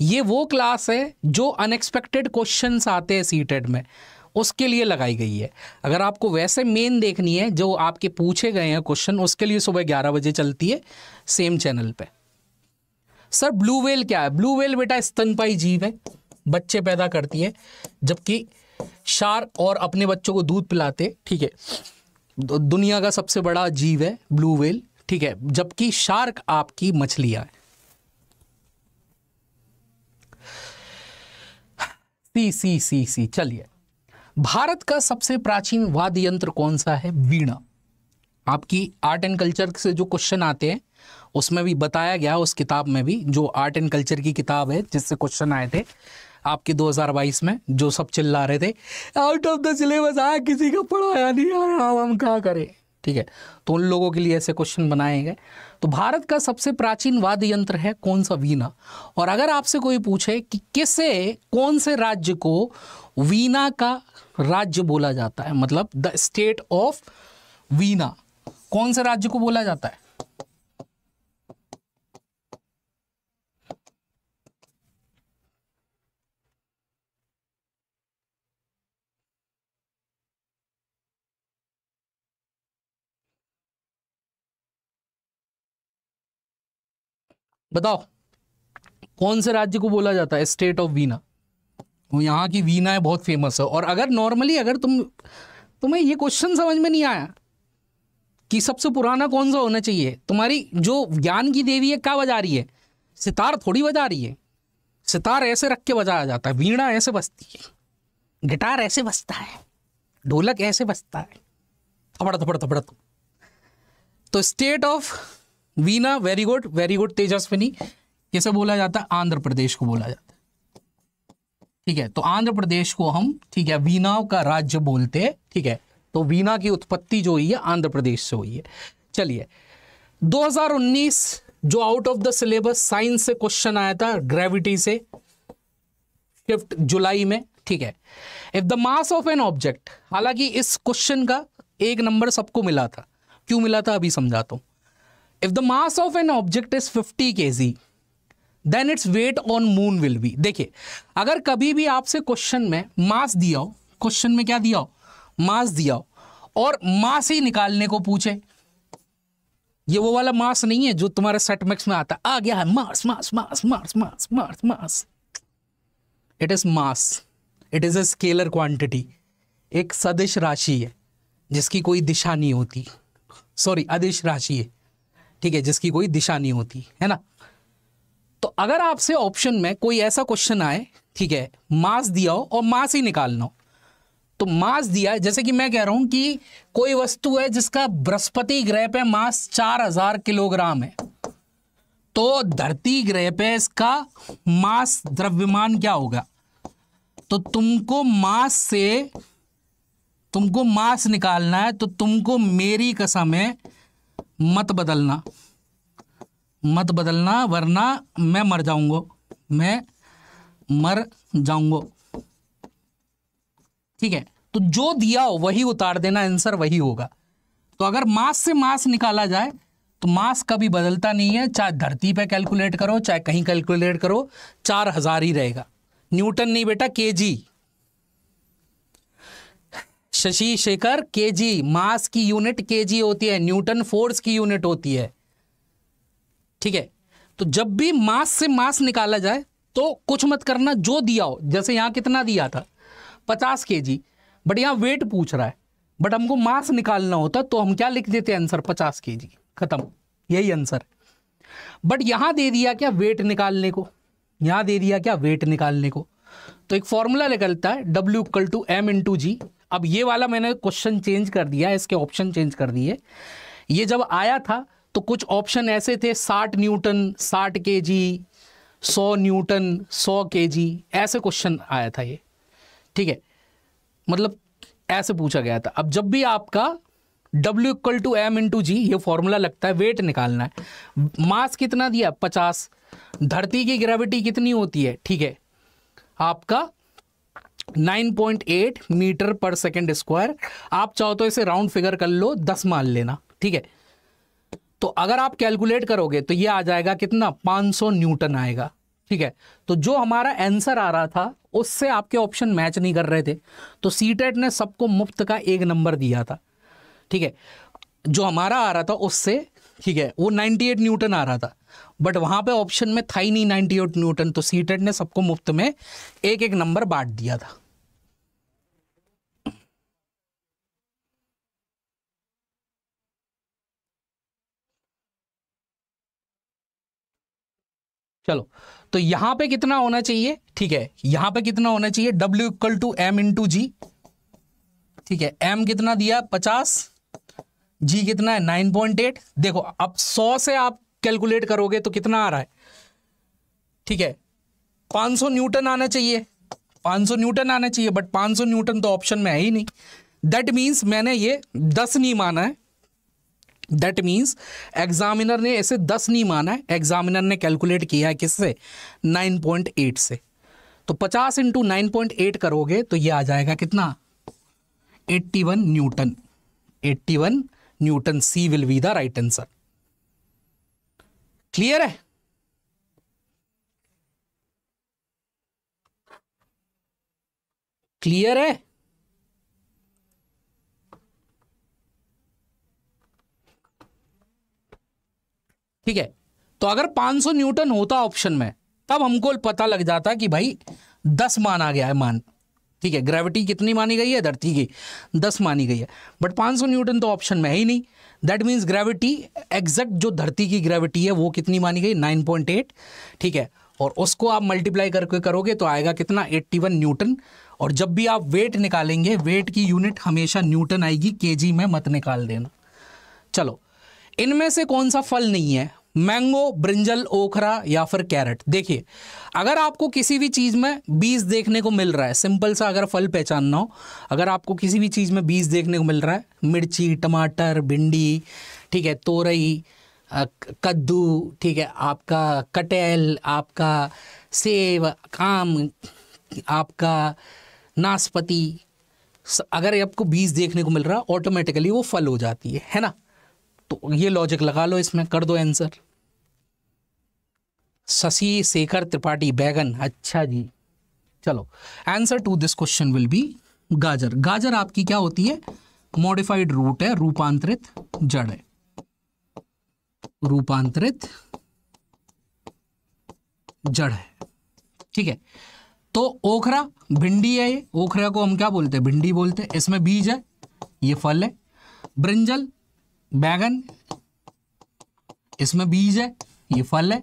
ये वो क्लास है जो अनएक्सपेक्टेड क्वेश्चंस आते हैं टेड e में उसके लिए लगाई गई है अगर आपको वैसे मेन देखनी है जो आपके पूछे गए हैं क्वेश्चन उसके लिए सुबह ग्यारह बजे चलती है सेम चैनल पे सर ब्लू वेल क्या है ब्लू वेल बेटा स्तनपाई जीव है बच्चे पैदा करती है जबकि शार्क और अपने बच्चों को दूध पिलाते ठीक है दुनिया का सबसे बड़ा जीव है ब्लू वेल ठीक है जबकि शार्क आपकी मछलियां है सी सी सी सी चलिए भारत का सबसे प्राचीन वाद्य यंत्र कौन सा है वीणा आपकी आर्ट एंड कल्चर से जो क्वेश्चन आते हैं उसमें भी बताया गया उस किताब में भी जो आर्ट एंड कल्चर की किताब है जिससे क्वेश्चन आए थे आपके 2022 में जो सब चिल्ला रहे थे आउट ऑफ द सिलेबस आया किसी का पढ़ाया नहीं यार हम क्या करें ठीक है तो उन लोगों के लिए ऐसे क्वेश्चन बनाए गए तो भारत का सबसे प्राचीन वाद्य यंत्र है कौन सा वीणा और अगर आपसे कोई पूछे कि किसे कौन से राज्य को वीणा का राज्य बोला जाता है मतलब द स्टेट ऑफ वीणा कौन से राज्य को बोला जाता है बताओ कौन से राज्य को बोला जाता है स्टेट ऑफ वीना वो यहाँ की वीना है बहुत फेमस है और अगर नॉर्मली अगर तुम तुम्हें ये क्वेश्चन समझ में नहीं आया कि सबसे पुराना कौन सा होना चाहिए तुम्हारी जो ज्ञान की देवी है क्या बजा रही है सितार थोड़ी बजा रही है सितार ऐसे रख के बजाया जाता है वीणा ऐसे बजती है गिटार ऐसे बजता है ढोलक ऐसे बजता है थपड़ा थपड़ा थपड़ा तो state of Veena very good very good Tejaswini कैसे बोला जाता है आंध्र प्रदेश को बोला जाता है ठीक है तो आंध्र प्रदेश को हम ठीक है वीनाओं का राज्य बोलते हैं ठीक है तो वीना की उत्पत्ति जो हुई है आंध्र प्रदेश से हुई है चलिए 2019 जो out of the syllabus science से क्वेश्चन आया था ग्रेविटी से फिफ्थ जुलाई में ठीक है if the mass of an object हालांकि इस क्वेश्चन का एक नंबर सबको मिला था क्यों मिला था अभी समझाता हूं if the mass of an object is 50 g then its weight on moon will be देखिए अगर कभी भी आपसे क्वेश्चन में मास दिया हो क्वेश्चन में क्या दिया हो मास दिया हो और मास ही निकालने को पूछे ये वो वाला मास नहीं है जो तुम्हारे सेट में आता आ गया है mass mass mass mass mass mass mass it is mass it is a scalar quantity एक सदिश राशि है जिसकी कोई दिशा नहीं होती सॉरी अदिश राशि है ठीक है जिसकी कोई दिशा नहीं होती है ना तो अगर आपसे ऑप्शन में कोई ऐसा क्वेश्चन आए ठीक है मास दिया हो और मास ही निकालना हो तो मास दिया है जैसे कि मैं कह रहा हूं कि कोई वस्तु है जिसका बृहस्पति ग्रह पे मास चार हजार किलोग्राम है तो धरती ग्रह पे इसका मास द्रव्यमान क्या होगा तो तुमको मास से तुमको मास निकालना है तो तुमको मेरी कसम है मत बदलना मत बदलना वरना मैं मर जाऊंगो मैं मर जाऊंगो ठीक है तो जो दिया हो वही उतार देना आंसर वही होगा तो अगर मास से मास निकाला जाए तो मास कभी बदलता नहीं है चाहे धरती पे कैलकुलेट करो चाहे कहीं कैलकुलेट करो चार हजार ही रहेगा न्यूटन नहीं बेटा KG Shashi Shekhar KG mass की यूनिट केजी होती है न्यूटन फोर्स की यूनिट होती है ठीक है तो जब भी मास से मास निकाला जाए तो कुछ मत करना जो दिया हो जैसे यहां कितना दिया था पचास के जी बट यहां वेट पूछ रहा है बट हमको मास निकालना होता तो हम क्या लिख देते आंसर पचास के जी खत्म यही आंसर बट यहां दे दिया क्या वेट निकालने को यहां दे दिया क्या वेट निकालने को तो एक फॉर्मूला निकलता है W equal to M into G अब ये वाला मैंने क्वेश्चन चेंज कर दिया इसके ऑप्शन चेंज कर दिए ये जब आया था तो कुछ ऑप्शन ऐसे थे 60 न्यूटन 60 के जी सौ न्यूटन 100 के जी ऐसे क्वेश्चन आया था ये ठीक है मतलब ऐसे पूछा गया था अब जब भी आपका W equal to M into G ये फॉर्मूला लगता है वेट निकालना है मास कितना दिया 50 धरती की ग्रेविटी कितनी होती है ठीक है आपका 9.8 मीटर पर सेकेंड स्क्वायर आप चाहो तो इसे राउंड फिगर कर लो दस मान लेना ठीक है तो अगर आप कैलकुलेट करोगे तो ये आ जाएगा कितना 500 न्यूटन आएगा ठीक है तो जो हमारा आंसर आ रहा था उससे आपके ऑप्शन मैच नहीं कर रहे थे तो सी e ने सबको मुफ्त का एक नंबर दिया था ठीक है जो हमारा आ रहा था उससे ठीक है वो 98 न्यूटन आ रहा था बट वहां पे ऑप्शन में था ही नहीं 98 एट न्यूटन तो सीटेड ने सबको मुफ्त में एक एक नंबर बांट दिया था चलो तो यहां पे कितना होना चाहिए ठीक है यहां पे कितना होना चाहिए W equal to M into G ठीक है एम कितना दिया पचास जी कितना है नाइन पॉइंट एट देखो अब सौ से आप कैलकुलेट करोगे तो कितना आ रहा है ठीक है पाँच सौ न्यूटन आना चाहिए पांच सौ न्यूटन आना चाहिए बट पांच सौ न्यूटन तो ऑप्शन में है ही नहीं दैट मीन्स मैंने ये दस नहीं माना है दैट मीन्स एग्जामिनर ने ऐसे दस नहीं माना है एग्जामिनर ने कैलकुलेट किया है किससे नाइन पॉइंट एट से तो पचास इंटू नाइन पॉइंट एट करोगे तो ये आ जाएगा कितना eighty one newton eighty one newton C will be the right answer clear है क्लियर है ठीक है तो अगर 500 न्यूटन होता ऑप्शन में तब हमको पता लग जाता कि भाई 10 मान आ गया है मान ठीक है ग्रेविटी कितनी मानी गई है धरती की दस मानी गई है बट पाँच सौ न्यूटन तो ऑप्शन में है ही नहीं दैट मीन्स ग्रेविटी एग्जैक्ट जो धरती की ग्रेविटी है वो कितनी मानी गई नाइन पॉइंट एट ठीक है और उसको आप मल्टीप्लाई करके करोगे तो आएगा कितना एट्टी वन न्यूटन और जब भी आप वेट निकालेंगे वेट की यूनिट हमेशा न्यूटन आएगी जी में मत निकाल देना चलो इनमें से कौन सा फल नहीं है मैंगो ब्रिंजल ओखरा या फिर कैरेट देखिए अगर आपको किसी भी चीज़ में बीज देखने को मिल रहा है सिंपल सा अगर फल पहचानना हो अगर आपको किसी भी चीज़ में बीज देखने को मिल रहा है मिर्ची टमाटर भिंडी ठीक है तोरई कद्दू ठीक है आपका कटहल आपका सेब आम आपका नाशपति अगर आपको बीज देखने को मिल रहा है ऑटोमेटिकली वो फल हो जाती है है ना तो ये लॉजिक लगा लो इसमें कर दो आंसर शशि शेखर त्रिपाठी बैगन अच्छा जी चलो answer to this question will be गाजर गाजर आपकी क्या होती है मॉडिफाइड रूट है रूपांतरित जड़ है रूपांतरित जड़ है ठीक है तो ओखरा भिंडी है ये ओखरा को हम क्या बोलते हैं भिंडी बोलते हैं इसमें बीज है ये फल है ब्रिंजल बैगन इसमें बीज है ये फल है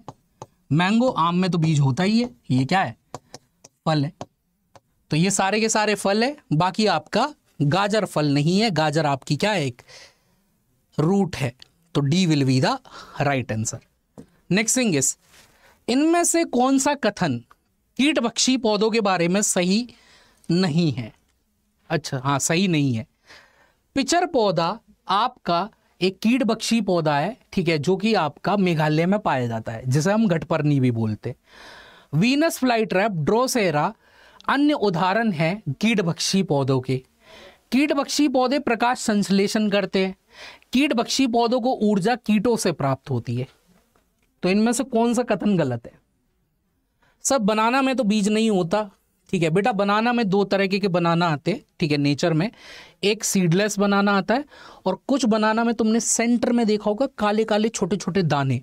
मैंगो आम में तो बीज होता ही है ये क्या है फल है तो ये सारे के सारे फल है बाकी आपका गाजर फल नहीं है गाजर आपकी क्या है एक रूट है तो D will be the right answer next thing is इनमें से कौन सा कथन कीट पक्षी पौधों के बारे में सही नहीं है अच्छा हाँ सही नहीं है पिचर पौधा आपका एक कीट बख्शी पौधा है ठीक है जो कि आपका मेघालय में पाया जाता है जिसे हम घटपर्नी भी बोलते वीनस फ्लाई ट्रैप ड्रोसेरा अन्य उदाहरण कीट कीटभक्षी पौधों के कीट बक्षी पौधे प्रकाश संश्लेषण करते हैं कीट बक्षी पौधों को ऊर्जा कीटों से प्राप्त होती है तो इनमें से कौन सा कथन गलत है सब बनाना में तो बीज नहीं होता ठीक है बेटा बनाना में दो तरह के बनाना आते हैं ठीक है नेचर में एक सीडलेस बनाना आता है और कुछ बनाना में तुमने सेंटर में देखा होगा काले काले छोटे छोटे दाने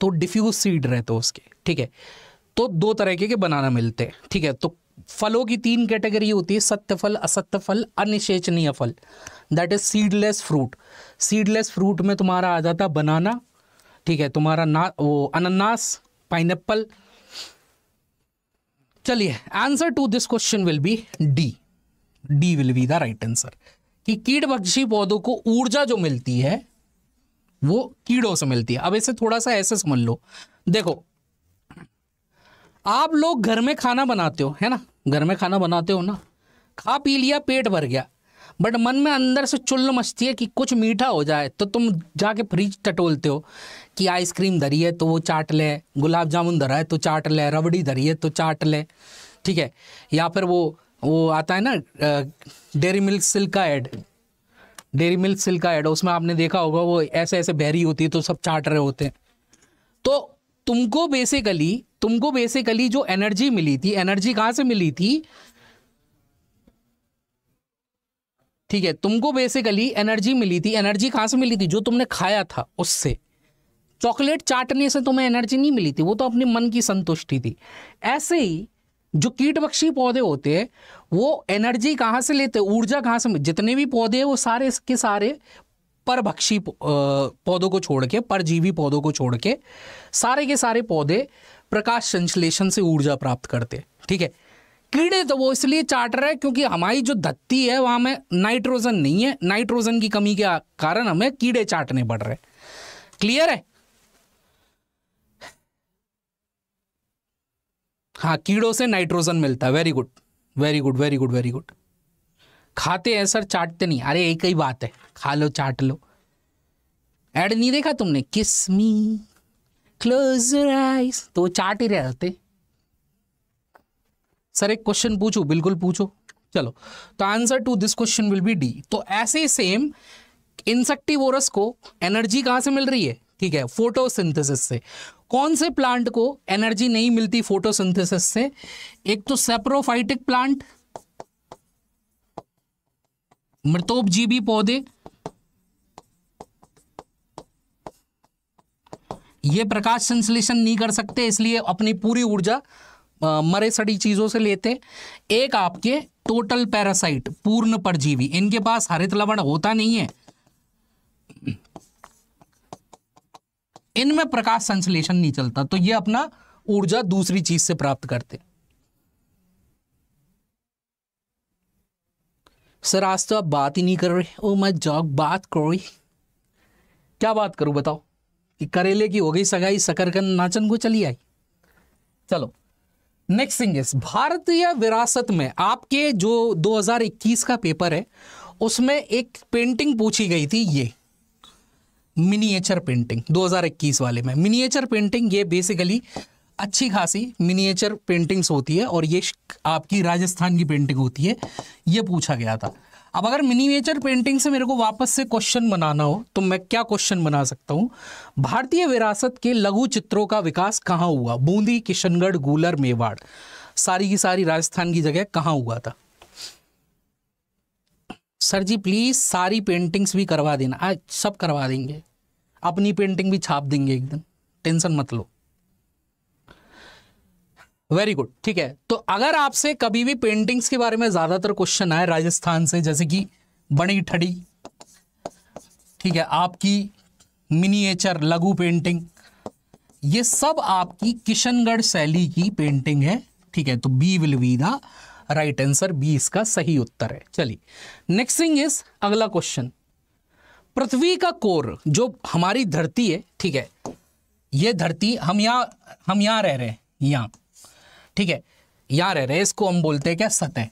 तो डिफ्यूज सीड रहते हो उसके ठीक है तो दो तरीके के बनाना मिलते हैं ठीक है तो फलों की तीन कैटेगरी होती है सत्य फल असत्य फल अनिशेचनीय फल that is seedless fruit seedless fruit में तुम्हारा आ जाता बनाना ठीक है तुम्हारा ना वो अनानास पाइनएप्पल चलिए answer to this question will be D D will be the right answer कि कीट बक्षी पौधों को ऊर्जा जो मिलती है वो कीड़ों से मिलती है अब इसे थोड़ा सा ऐसे समझ लो देखो आप लोग घर में खाना बनाते हो है ना घर में खाना बनाते हो ना खा पी लिया पेट भर गया बट मन में अंदर से चुल्ल मचती है कि कुछ मीठा हो जाए तो तुम जाके फ्रिज टटोलते हो कि आइसक्रीम धरी है तो वो चाट ले गुलाब जामुन धरा है तो चाट ले रबड़ी धरी है तो चाट ले ठीक है या फिर वो वो आता है ना डेरी मिल्क सिल्क का एड डेरी मिल्क सिल्क का एड उसमें आपने देखा होगा वो ऐसे ऐसे बहरी होती है तो सब चाट रहे होते हैं तो तुमको बेसिकली तुमको बेसिकली जो एनर्जी मिली थी एनर्जी कहाँ से मिली थी ठीक है तुमको बेसिकली एनर्जी मिली थी एनर्जी कहाँ से मिली थी जो तुमने खाया था उससे चॉकलेट चाटने से तुम्हें एनर्जी नहीं मिली थी वो तो अपने मन की संतुष्टि थी ऐसे ही जो कीट बक्षी पौधे होते हैं वो एनर्जी कहाँ से लेते हैं ऊर्जा कहाँ से जितने भी पौधे हैं वो सारे के सारे परभक्षी पौधों को छोड़ के परजीवी पौधों को छोड़ के सारे के सारे पौधे प्रकाश संश्लेषण से ऊर्जा प्राप्त करते ठीक है कीड़े तो वो इसलिए चाट रहे हैं क्योंकि हमारी जो धत्ती है वहाँ में नाइट्रोजन नहीं है नाइट्रोजन की कमी के कारण हमें कीड़े चाटने पड़ रहे क्लियर है हाँ कीड़ों से नाइट्रोजन मिलता है very good very good very good very good खाते हैं सर चाटते नहीं अरे एक ही बात है खा लो चाट लो एड नहीं देखा तुमने किस मी क्लोज आइस तो चाट ही रहते सर एक क्वेश्चन पूछो बिल्कुल पूछो चलो तो answer to this question will be D तो ऐसे सेम इंसेक्टिवोरस को एनर्जी कहां से मिल रही है ठीक है फोटोसिंथेसिस से कौन से प्लांट को एनर्जी नहीं मिलती फोटोसिंथेसिस से एक तो सेप्रोफाइटिक प्लांट मृतोपजीवी पौधे ये प्रकाश संश्लेषण नहीं कर सकते इसलिए अपनी पूरी ऊर्जा मरे सड़ी चीज़ों से लेते एक आपके टोटल पैरासाइट पूर्ण परजीवी इनके पास हरित लवण होता नहीं है इनमें प्रकाश संश्लेषण नहीं चलता तो ये अपना ऊर्जा दूसरी चीज से प्राप्त करते सर आज तो आप बात ही नहीं कर रहे ओ मैं जॉक बात करो क्या बात करूं बताओ कि करेले की हो गई सगाई सकरकंद नाचन को चली आई चलो नेक्स्ट थिंग इज भारतीय विरासत में आपके जो 2021 का पेपर है उसमें एक पेंटिंग पूछी गई थी ये मिनिएचर पेंटिंग 2021 वाले में मिनिएचर पेंटिंग ये बेसिकली अच्छी खासी मिनिएचर पेंटिंग्स होती है और ये आपकी राजस्थान की पेंटिंग होती है ये पूछा गया था अब अगर मिनिएचर पेंटिंग से मेरे को वापस से क्वेश्चन बनाना हो तो मैं क्या क्वेश्चन बना सकता हूँ भारतीय विरासत के लघु चित्रों का विकास कहाँ हुआ बूंदी किशनगढ़ गूलर मेवाड़ सारी की सारी राजस्थान की जगह कहाँ हुआ था सर जी प्लीज़ सारी पेंटिंग्स भी करवा देना आज सब करवा देंगे अपनी पेंटिंग भी छाप देंगे एक दिन टेंशन मत लो वेरी गुड ठीक है तो अगर आपसे कभी भी पेंटिंग्स के बारे में ज़्यादातर क्वेश्चन आए राजस्थान से जैसे कि बड़ी ठड़ी ठीक है आपकी मिनिएचर लघु पेंटिंग ये सब आपकी किशनगढ़ शैली की पेंटिंग है ठीक है तो B will be the right answer B इसका सही उत्तर है चलिए नेक्स्ट थिंग इज अगला क्वेश्चन पृथ्वी का कोर जो हमारी धरती है ठीक है ये धरती हम यहाँ हम यहाँ रह रहे हैं यहाँ ठीक है यहाँ रह रहे हैं इसको हम बोलते हैं क्या सतह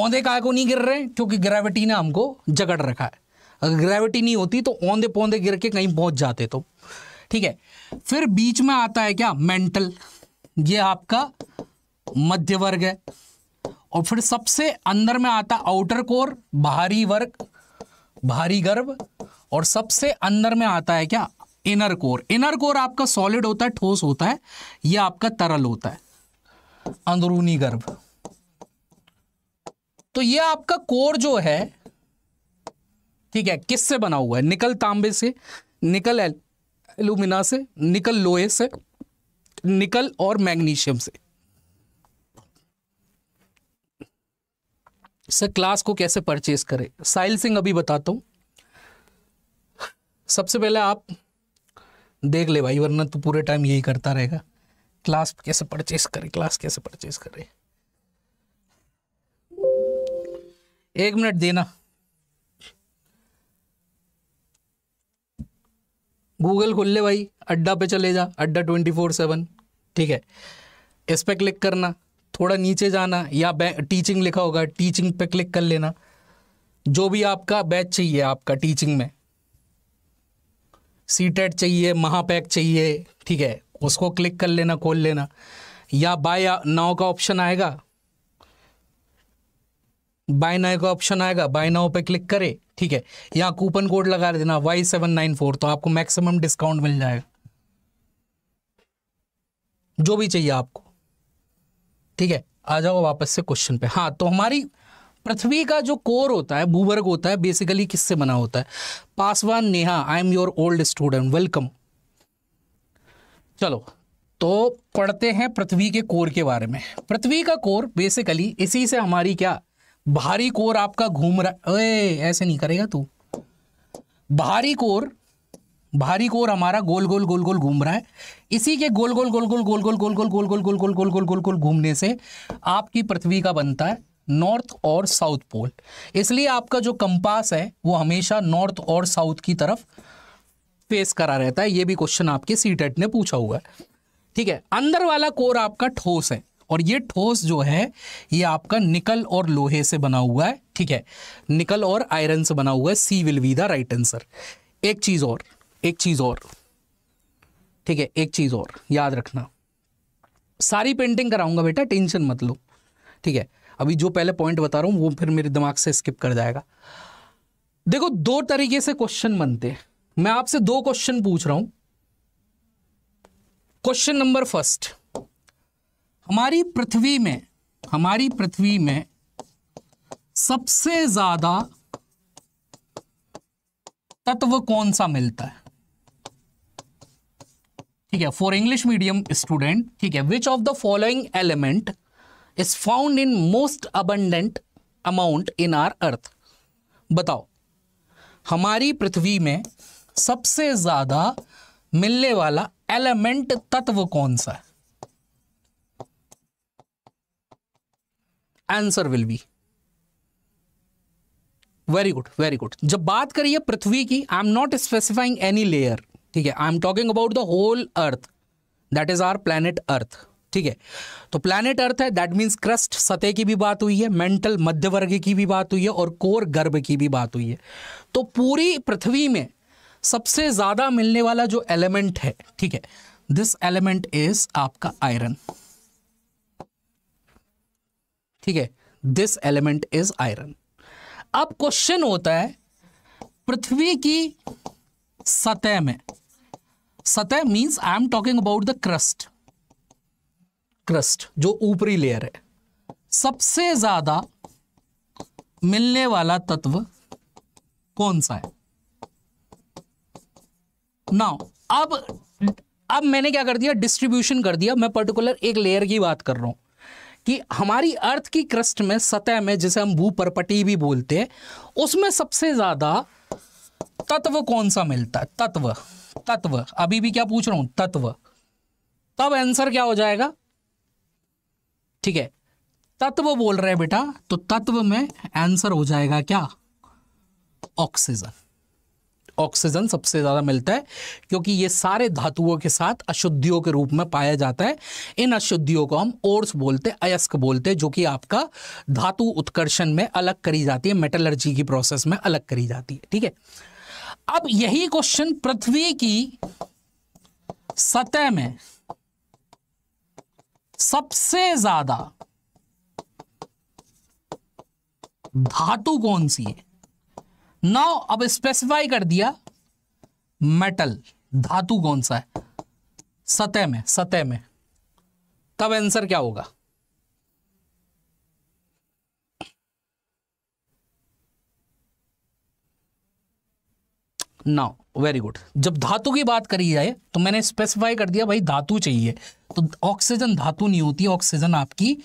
औंधे काय को नहीं गिर रहे क्योंकि ग्रेविटी ने हमको जगड़ रखा है अगर ग्रेविटी नहीं होती तो औंधे पौधे गिर के कहीं पहुंच जाते तो ठीक है फिर बीच में आता है क्या मेंटल ये आपका मध्य वर्ग है और फिर सबसे अंदर में आता आउटर कोर बाहरी वर्क बाहरी गर्भ और सबसे अंदर में आता है क्या इनर कोर इनर कोर आपका सॉलिड होता है ठोस होता है यह आपका तरल होता है अंदरूनी गर्भ तो यह आपका कोर जो है ठीक है किससे बना हुआ है निकल तांबे से निकल एलुमिना से निकल लोहे से निकल और मैग्नीशियम से सर क्लास को कैसे परचेज करें साहिल सिंह अभी बताता हूँ सबसे पहले आप देख ले भाई वरना तो पूरे टाइम यही करता रहेगा क्लास कैसे परचेज करें क्लास कैसे परचेज करें एक मिनट देना गूगल खोल ले भाई अड्डा पे चले जा अड्डा ट्वेंटी फोर सेवन ठीक है इस पर क्लिक करना थोड़ा नीचे जाना या टीचिंग लिखा होगा टीचिंग पे क्लिक कर लेना जो भी आपका बैच चाहिए आपका टीचिंग में सीटेट e चाहिए महापैक चाहिए ठीक है उसको क्लिक कर लेना खोल लेना या बाय नाव का ऑप्शन आएगा बाय नाव का ऑप्शन आएगा बाय नाव पे क्लिक करें ठीक है या कूपन कोड लगा देना वाई सेवन नाइन फोर तो आपको मैक्सिमम डिस्काउंट मिल जाएगा जो भी चाहिए आपको ठीक है आ जाओ वापस से क्वेश्चन पे हाँ तो हमारी पृथ्वी का जो कोर होता है भूवर्ग होता है बेसिकली किससे बना होता है Paswan Neha I am your old student welcome चलो तो पढ़ते हैं पृथ्वी के कोर के बारे में पृथ्वी का कोर बेसिकली इसी से हमारी क्या भारी कोर आपका घूम रहा ओए ऐसे नहीं करेगा तू भारी कोर बाहरी कोर हमारा गोल गोल गोल गोल घूम रहा है इसी के गोल गोल गोल गोल गोल गोल गोल गोल गोल गोल गोल गोल गोल गोल गोल गोल घूमने से आपकी पृथ्वी का बनता है नॉर्थ और साउथ पोल इसलिए आपका जो कंपास है वो हमेशा नॉर्थ और साउथ की तरफ फेस करा रहता है ये भी क्वेश्चन आपके सी टेट ने पूछा हुआ है ठीक है अंदर वाला कोर आपका ठोस है और ये ठोस जो है ये आपका निकल और लोहे से बना हुआ है ठीक है निकल और आयरन से बना हुआ है C will be the right answer एक चीज़ और एक चीज़ और ठीक है एक चीज़ और याद रखना सारी पेंटिंग कराऊंगा बेटा टेंशन मत लो ठीक है अभी जो पहले पॉइंट बता रहा हूं वो फिर मेरे दिमाग से स्किप कर जाएगा देखो दो तरीके से क्वेश्चन बनते हैं मैं आपसे दो क्वेश्चन पूछ रहा हूं क्वेश्चन नंबर फर्स्ट हमारी पृथ्वी में हमारी पृथ्वी में सबसे ज्यादा तत्व कौन सा मिलता है ठीक है फॉर इंग्लिश मीडियम स्टूडेंट ठीक है which of the following element is found in most abundant amount in our earth बताओ हमारी पृथ्वी में सबसे ज्यादा मिलने वाला एलिमेंट तत्व कौन सा है answer will be very good very good जब बात करिए पृथ्वी की I am not specifying any layer ठीक है I am talking about the whole earth that is our planet earth ठीक है तो प्लैनेट अर्थ है दैट मीन्स क्रस्ट सतह की भी बात हुई है मेंटल मध्य वर्ग की भी बात हुई है और कोर गर्भ की भी बात हुई है तो पूरी पृथ्वी में सबसे ज़्यादा मिलने वाला जो एलिमेंट है ठीक है दिस एलिमेंट इज आपका आयरन ठीक है दिस एलिमेंट इज आयरन अब क्वेश्चन होता है पृथ्वी की सतह में सतह means I am talking about the crust crust जो ऊपरी लेयर है सबसे ज्यादा मिलने वाला तत्व कौन सा है नाउ अब अब मैंने क्या कर दिया डिस्ट्रीब्यूशन कर दिया मैं पर्टिकुलर एक लेयर की बात कर रहा हूं कि हमारी अर्थ की क्रस्ट में सतह में जिसे हम भूपरपटी भी बोलते हैं उसमें सबसे ज्यादा तत्व कौन सा मिलता है तत्व तत्व अभी भी क्या पूछ रहा हूं तत्व तब आंसर क्या हो जाएगा ठीक है तत्व बोल रहे हैं बेटा तो तत्व में आंसर हो जाएगा क्या ऑक्सीजन ऑक्सीजन सबसे ज़्यादा मिलता है क्योंकि ये सारे धातुओं के साथ अशुद्धियों के रूप में पाया जाता है इन अशुद्धियों को हम ओर्स बोलते हैं अयस्क बोलते हैं जो कि आपका धातु उत्कर्षण में अलग करी जाती है मेटलर्जी की प्रोसेस में अलग करी जाती है ठीक है अब यही क्वेश्चन पृथ्वी की सतह में सबसे ज्यादा धातु कौन सी है नौ अब स्पेसिफाई कर दिया मेटल धातु कौन सा है सतह में सतह में तब आंसर क्या होगा नाउ वेरी गुड जब धातु की बात करी जाए तो मैंने स्पेसिफाई कर दिया भाई धातु चाहिए तो ऑक्सीजन धातु नहीं होती ऑक्सीजन आपकी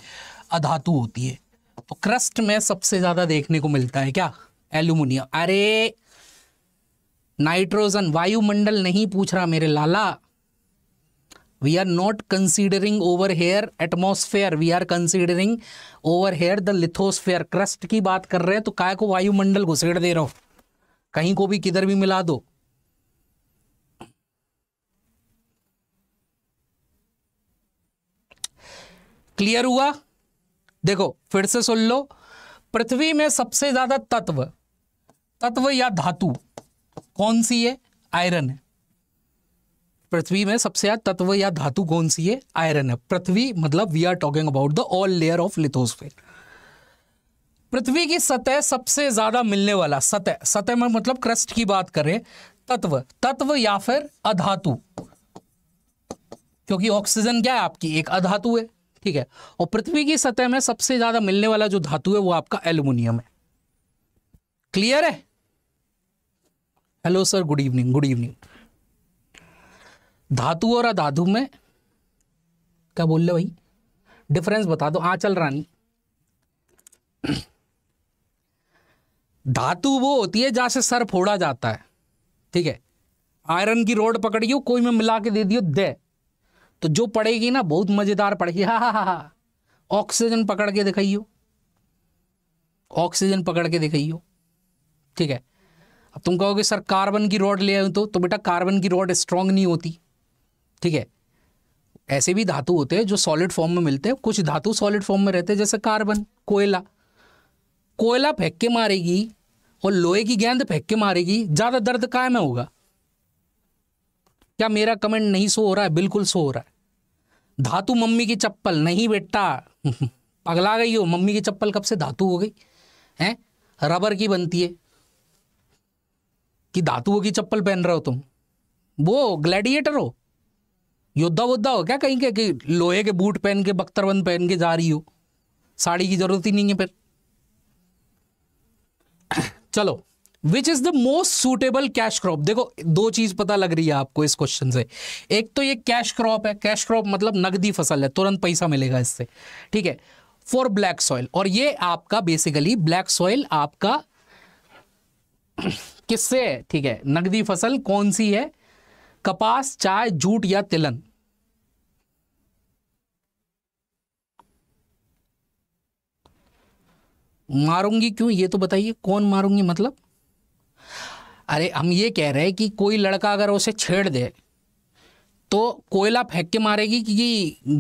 अधातु होती है तो क्रस्ट में सबसे ज़्यादा देखने को मिलता है क्या एल्यूमिनियम अरे नाइट्रोजन वायुमंडल नहीं पूछ रहा मेरे लाला we are not considering over here atmosphere we are considering over here the lithosphere crust की बात कर रहे हैं तो काय को वायुमंडल घुसेड़ दे रहा हो कहीं को भी किधर भी मिला दो क्लियर हुआ देखो फिर से सुन लो पृथ्वी में सबसे ज्यादा तत्व तत्व या धातु कौन सी है आयरन है पृथ्वी में सबसे ज्यादा तत्व या धातु कौन सी है आयरन है पृथ्वी मतलब we are talking about the all layer of lithosphere पृथ्वी की सतह सबसे ज्यादा मिलने वाला सतह सतह में मतलब क्रस्ट की बात करें तत्व तत्व या फिर अधातु क्योंकि ऑक्सीजन क्या है आपकी एक अधातु है ठीक है और पृथ्वी की सतह में सबसे ज्यादा मिलने वाला जो धातु है वो आपका एल्यूमिनियम है क्लियर है hello sir good evening good evening धातु और अधातु में क्या बोल रहे भाई डिफरेंस बता दो आ हाँ चल रानी धातु वो होती है जहाँ से सर फोड़ा जाता है ठीक है आयरन की रोड पकड़ियो कोई में मिला के दे दियो दे तो जो पड़ेगी ना बहुत मज़ेदार पड़ेगी हा हा हा ऑक्सीजन पकड़ के दिखाइयो ऑक्सीजन पकड़ के दिखाइयो ठीक है अब तुम कहोगे सर कार्बन की रोड ले आए तो तो बेटा कार्बन की रोड स्ट्रांग नहीं होती ठीक है ऐसे भी धातु होते हैं जो सॉलिड फॉर्म में मिलते हैं कुछ धातु सॉलिड फॉर्म में रहते हैं जैसे कार्बन कोयला कोयला फेंक के मारेगी और लोहे की गेंद फेंक के मारेगी ज्यादा दर्द कायम होगा क्या मेरा कमेंट नहीं सो हो रहा है बिल्कुल सो हो रहा है धातु मम्मी की चप्पल नहीं बेटा <laughs> पगला गई हो मम्मी की चप्पल कब से धातु हो गई हैं रबर की बनती है कि धातुओं की चप्पल पहन रहे हो तुम वो ग्लैडिएटर हो योद्धा वोद्धा हो क्या कहीं के कि लोहे के बूट पहन के बख्तरबंद पहन के जा रही हो साड़ी की जरूरत ही नहीं है फिर चलो which is the most suitable cash crop देखो दो चीज पता लग रही है आपको इस क्वेश्चन से एक तो ये कैश क्रॉप है कैश क्रॉप मतलब नगदी फसल है तुरंत पैसा मिलेगा इससे ठीक है फॉर ब्लैक सॉइल और ये आपका बेसिकली ब्लैक सॉइल आपका किससे है ठीक है नगदी फसल कौन सी है कपास चाय जूट या तिलन मारूंगी क्यों ये तो बताइए कौन मारूंगी मतलब अरे हम ये कह रहे हैं कि कोई लड़का अगर उसे छेड़ दे तो कोयला फेंक के मारेगी कि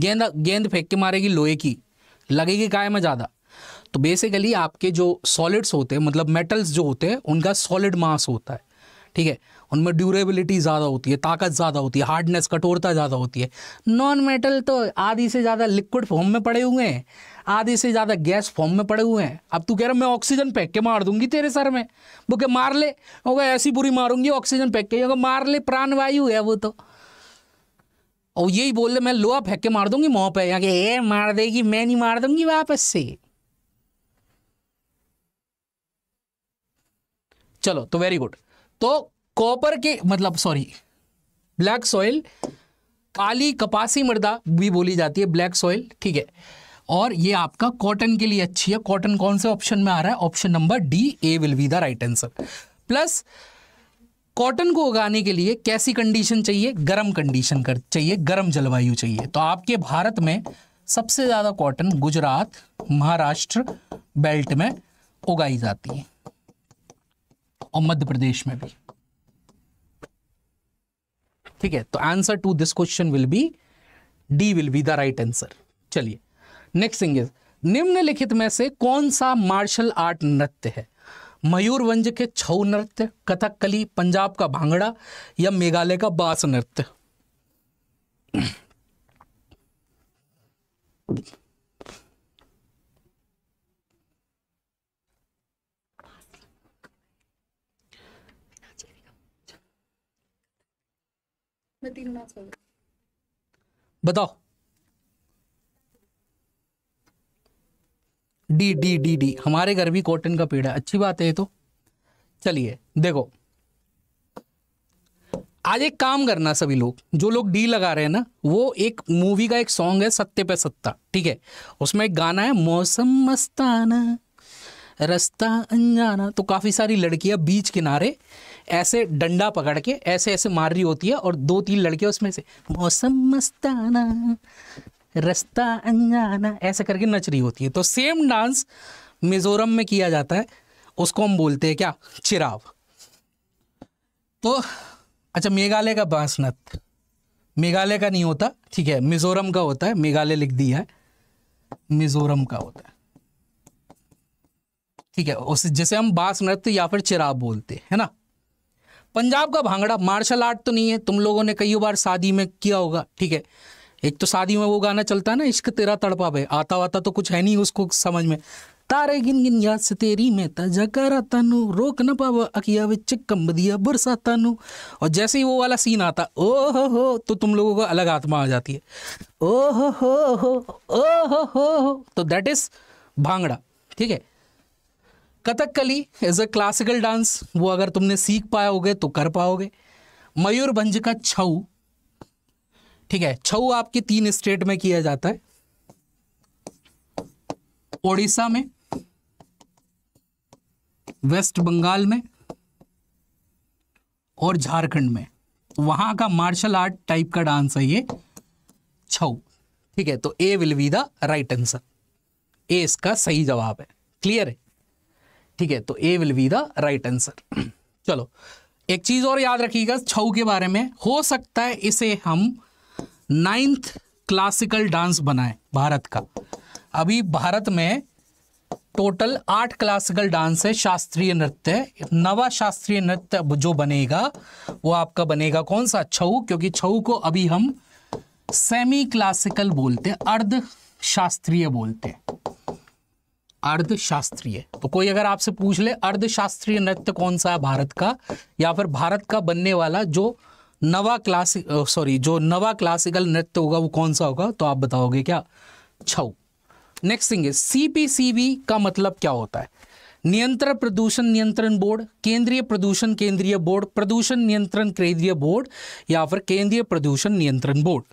गेंद गेंद फेंक के मारेगी लोहे की लगेगी काय में ज़्यादा तो बेसिकली आपके जो सॉलिड्स होते हैं मतलब मेटल्स जो होते हैं उनका सॉलिड मास होता है ठीक है उनमें ड्यूरेबिलिटी ज़्यादा होती है ताकत ज़्यादा होती है हार्डनेस कठोरता ज़्यादा होती है नॉन मेटल तो आधी से ज़्यादा लिक्विड फॉर्म में पड़े हुए हैं आधे से ज़्यादा गैस फॉर्म में पड़े हुए हैं अब तू कह रहा मैं ऑक्सीजन फेंक के मार दूंगी तेरे सर में वो क्या मार ले होगा ऐसी बुरी मारूंगी ऑक्सीजन फेंक के मार ले प्राणवायु है वो तो और यही बोल रहे मैं लोहा फेंक के मार दूंगी मुँह पे यहाँ के ए मार देगी मैं नहीं मार दूंगी वापस से चलो तो वेरी गुड तो कॉपर के मतलब सॉरी ब्लैक सॉइल काली कपासी मृदा भी बोली जाती है ब्लैक सॉइल ठीक है और ये आपका कॉटन के लिए अच्छी है कॉटन कौन से ऑप्शन में आ रहा है option number D A will be the right answer plus cotton को उगाने के लिए कैसी कंडीशन चाहिए गर्म कंडीशन कर चाहिए गर्म जलवायु चाहिए तो आपके भारत में सबसे ज़्यादा कॉटन गुजरात महाराष्ट्र बेल्ट में उगाई जाती है और मध्य प्रदेश में भी ठीक है तो answer to this question will be D will be the right answer चलिए नेक्स्ट सिंग इज निम्नलिखित में से कौन सा मार्शल आर्ट नृत्य है मयूरवंज के छऊ नृत्य कथकली पंजाब का भांगड़ा या मेघालय का बास नृत्य बताओ डी डी डी डी हमारे घर भी कॉटन का पेड़ है अच्छी बात है तो चलिए देखो आज एक काम करना सभी लोग जो लोग डी लगा रहे हैं ना वो एक मूवी का एक सॉन्ग है सत्य पे सत्ता ठीक है उसमें एक गाना है मौसम मस्ताना रास्ता अनजाना तो काफ़ी सारी लड़कियां बीच किनारे ऐसे डंडा पकड़ के ऐसे ऐसे मार रही होती है और दो तीन लड़के उसमें से मौसम मस्ताना रस्ता अंजाना ऐसे करके नच रही होती है तो सेम डांस मिजोरम में किया जाता है उसको हम बोलते हैं क्या चिराव तो अच्छा मेघालय का बांसनत मेघालय का नहीं होता ठीक है मिजोरम का होता है मेघालय लिख दिया है मिजोरम का होता है ठीक है उस जिसे हम बांस नृत्य या फिर चिराब बोलते हैं ना पंजाब का भांगड़ा मार्शल आर्ट तो नहीं है तुम लोगों ने कई बार शादी में किया होगा ठीक है एक तो शादी में वो गाना चलता है ना इश्क तेरा तड़पा पे आता वाता तो कुछ है नहीं उसको समझ में तारे गिन गिन याद से तेरी में तजा तनु रोक न पावा अकिया विच कंब दिया बरसा तानू और जैसे ही वो वाला सीन आता ओ हो हो तो तुम लोगों को अलग आत्मा आ जाती है ओ हो हो हो ओ हो हो हो तो दैट इज भांगड़ा ठीक है कथक कली इज अ क्लासिकल डांस वो अगर तुमने सीख होगे तो कर पाओगे मयूरभंज का छऊ ठीक है छऊ आपके तीन स्टेट में किया जाता है ओडिशा में वेस्ट बंगाल में और झारखंड में वहां का मार्शल आर्ट टाइप का डांस है ये छऊ ठीक है तो A will be the right answer A इसका सही जवाब है क्लियर है ठीक है तो A will be the right answer चलो एक चीज और याद रखिएगा छऊ के बारे में हो सकता है इसे हम नाइन्थ क्लासिकल डांस बना है भारत का अभी भारत में टोटल आठ क्लासिकल डांस है शास्त्रीय नृत्य नवा शास्त्रीय नृत्य जो बनेगा वो आपका बनेगा कौन सा छऊ क्योंकि छऊ को अभी हम सेमी क्लासिकल बोलते हैं अर्ध शास्त्रीय बोलते हैं अर्ध शास्त्रीय तो कोई अगर आपसे पूछ ले अर्ध शास्त्रीय नृत्य कौन सा है भारत का या फिर भारत का बनने वाला जो नवा क्लासिक सॉरी जो नवा क्लासिकल नृत्य होगा वो कौन सा होगा तो आप बताओगे क्या Chhau next thing C CPCB का मतलब क्या होता है नियंत्रण प्रदूषण नियंत्रण बोर्ड केंद्रीय प्रदूषण केंद्रीय बोर्ड प्रदूषण नियंत्रण केंद्रीय बोर्ड या फिर केंद्रीय प्रदूषण नियंत्रण board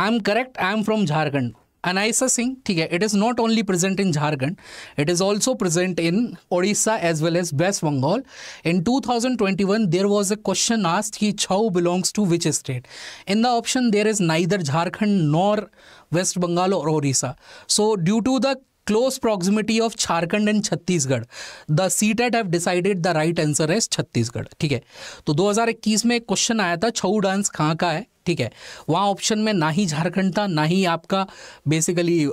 I am correct I am from Jharkhand Anaisa Singh ठीक है it is not only present in Jharkhand it is also present in Odisha as well as West Bengal in 2021 there was a question asked he Chhau belongs to which state in the option there is neither Jharkhand nor West Bengal और Odisha so due to the proximity of Jharkhand and Chhattisgarh the The CTET have decided the right answer is Chhattisgarh ठीक है तो दो हजार इक्कीस में एक question आया था छऊ डांस कहाँ का है ठीक है वहाँ ऑप्शन में ना ही झारखंड था ना ही आपका बेसिकली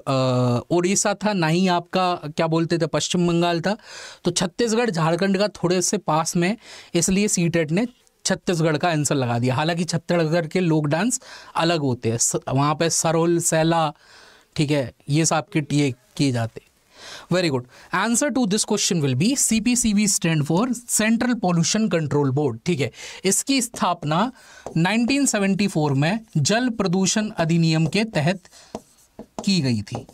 उड़ीसा था ना ही आपका क्या बोलते थे पश्चिम बंगाल था तो छत्तीसगढ़ झारखंड का थोड़े से पास में इसलिए सी e ने छत्तीसगढ़ का आंसर लगा दिया हालांकि छत्तीसगढ़ के लोक डांस अलग होते हैं वहाँ पे सरोल सैला ठीक है ये सब आपके ये किए जाते very good answer to this question will be CPCB stand for central pollution control board ठीक है इसकी स्थापना 1974 में जल प्रदूषण अधिनियम के तहत की गई थी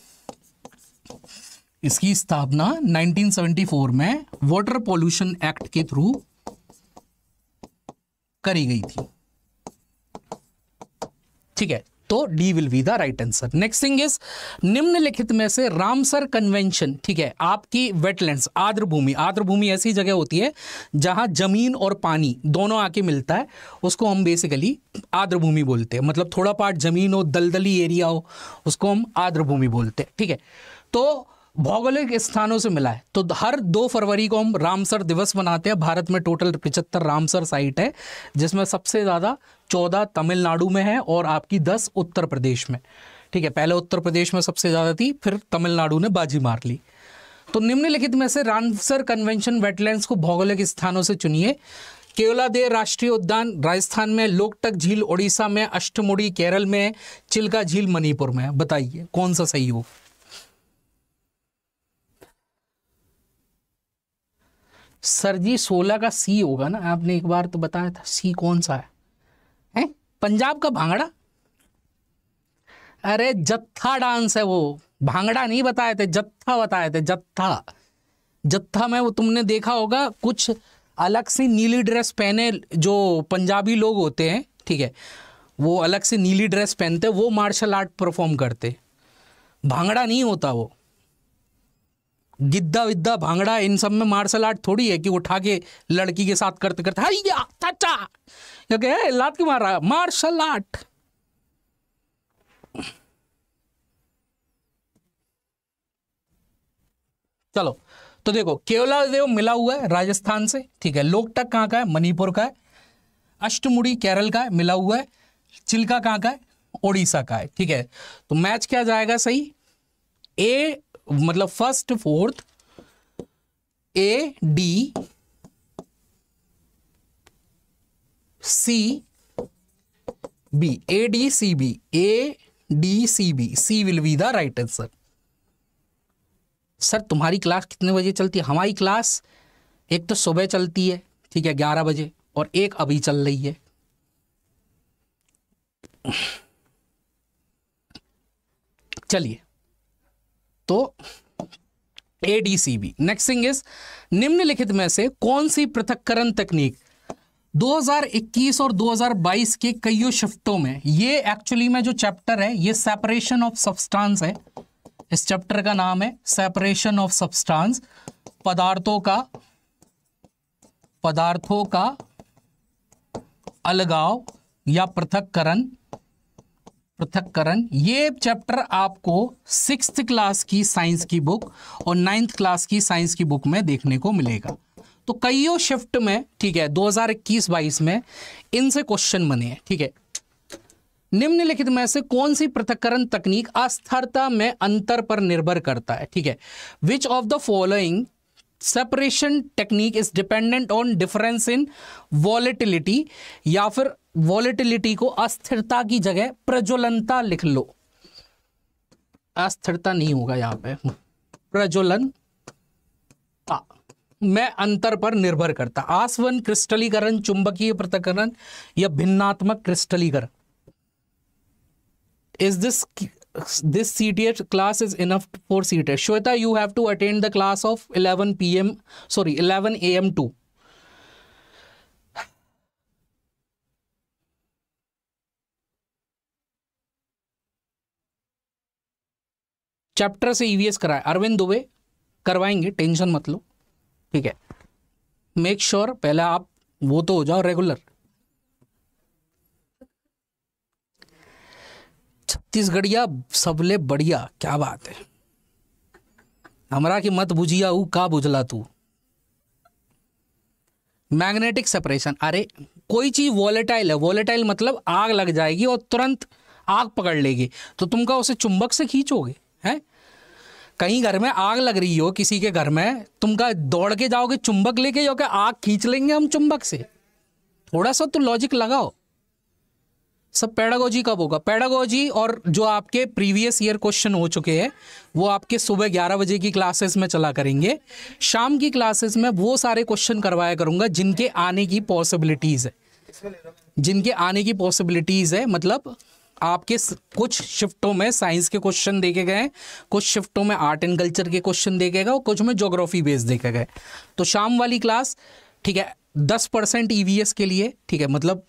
इसकी स्थापना 1974 में वाटर पॉल्यूशन एक्ट के थ्रू करी गई थी ठीक है तो D will be the right answer next thing is निम्नलिखित में से रामसर कन्वेंशन ठीक है आपकी वेटलैंड आर्द्र भूमि आर्द्र भूमि ऐसी जगह होती है जहां जमीन और पानी दोनों आके मिलता है उसको हम बेसिकली आर्द्र भूमि बोलते हैं मतलब थोड़ा पार्ट जमीन हो दलदली एरिया हो उसको हम आर्द्र भूमि बोलते हैं ठीक है तो भौगोलिक स्थानों से मिला है तो हर दो फरवरी को हम रामसर दिवस मनाते हैं भारत में टोटल पिचहत्तर रामसर साइट है जिसमें सबसे ज़्यादा चौदह तमिलनाडु में है और आपकी दस उत्तर प्रदेश में ठीक है पहले उत्तर प्रदेश में सबसे ज़्यादा थी फिर तमिलनाडु ने बाजी मार ली तो निम्नलिखित में से रामसर कन्वेंशन वेटलैंड्स को भौगोलिक स्थानों से चुनिए केवलादेव राष्ट्रीय उद्यान राजस्थान में लोकटक झील ओडिशा में अष्टमुड़ी केरल में चिल्का झील मणिपुर में बताइए कौन सा सही हो सर जी सोलह का सी होगा ना आपने एक बार तो बताया था सी कौन सा है पंजाब का भांगड़ा अरे जत्था डांस है वो भांगड़ा नहीं बताए थे जत्था बताए थे जत्था जत्था में वो तुमने देखा होगा कुछ अलग से नीली ड्रेस पहने जो पंजाबी लोग होते हैं ठीक है वो अलग से नीली ड्रेस पहनते वो मार्शल आर्ट परफॉर्म करते भांगड़ा नहीं होता वो गिद्धा विद्दा भांगड़ा इन सब में मार्शल आर्ट थोड़ी है कि उठा के लड़की के साथ करते करते हाई या चाचा लात क्यों मार रहा है मार्शल आर्ट चलो तो देखो केवला देव मिला हुआ है राजस्थान से ठीक है लोकटक कहां का है मणिपुर का है अष्टमुड़ी केरल का है मिला हुआ है चिल्का कहां का है ओडिशा का है ठीक है तो मैच क्या जाएगा सही ए मतलब first fourth A D C B A D C B A D C B C will be the right answer sir तुम्हारी क्लास कितने बजे चलती है हमारी क्लास एक तो सुबह चलती है ठीक है ग्यारह बजे और एक अभी चल रही है चलिए तो एडीसीबी नेक्स्ट थिंग इज निम्नलिखित में से कौन सी पृथककरण तकनीक 2021 और 2022 के कईयों शिफ्टों में ये एक्चुअली में जो चैप्टर है ये सेपरेशन ऑफ सब्सटेंस है इस चैप्टर का नाम है सेपरेशन ऑफ सब्सटेंस पदार्थों का पदार्थों का अलगाव या पृथककरण पृथककरण ये चैप्टर आपको सिक्स क्लास की साइंस की बुक और नाइन्थ क्लास की साइंस की बुक में देखने को मिलेगा तो कईयों शिफ्ट में ठीक है 2021-22 में इनसे क्वेश्चन बने हैं ठीक है निम्नलिखित में से कौन सी पृथककरण तकनीक अस्थिरता में अंतर पर निर्भर करता है ठीक है which of the following separation technique is dependent on difference in volatility या फिर वॉलिटिलिटी को अस्थिरता की जगह प्रज्वलनता लिख लो अस्थिरता नहीं होगा यहां पे प्रज्वलनता में अंतर पर निर्भर करता आसवन क्रिस्टलीकरण चुंबकीय पृथकरण या भिन्नात्मक क्रिस्टलीकरण is this this is enough is enough Shweta you have to attend the class of eleven P 11 sorry eleven 11 M two chapter से ईवीएस कराए अरविंद दुबे करवाएंगे टेंशन मत लो ठीक है मेक श्योर sure, पहले आप वो तो हो जाओ रेगुलर छत्तीसगढ़िया सबले बढ़िया क्या बात है हमरा की मत बुझिया ऊ का बुझला तू मैग्नेटिक सेपरेशन अरे कोई चीज वॉलेटाइल है वॉलेटाइल मतलब आग लग जाएगी और तुरंत आग पकड़ लेगी तो तुम का उसे चुंबक से खींचोगे हैं कहीं घर में आग लग रही हो किसी के घर में तुम का दौड़ के जाओगे चुंबक लेके जाओगे आग खींच लेंगे हम चुंबक से थोड़ा सा तो लॉजिक लगाओ सब पैडागोजी कब होगा पैडागोजी और जो आपके प्रीवियस ईयर क्वेश्चन हो चुके हैं वो आपके सुबह ग्यारह बजे की क्लासेस में चला करेंगे शाम की क्लासेस में वो सारे क्वेश्चन करवाया करूंगा जिनके आने की पॉसिबिलिटीज़ है जिनके आने की पॉसिबिलिटीज़ है मतलब आपके कुछ शिफ्टों में साइंस के क्वेश्चन देखे गए कुछ शिफ्टों में आर्ट एंड कल्चर के क्वेश्चन देखे गए और कुछ में जोग्राफी बेस्ड देखे गए तो शाम वाली क्लास ठीक है दस परसेंट ईवीएस e के लिए ठीक है मतलब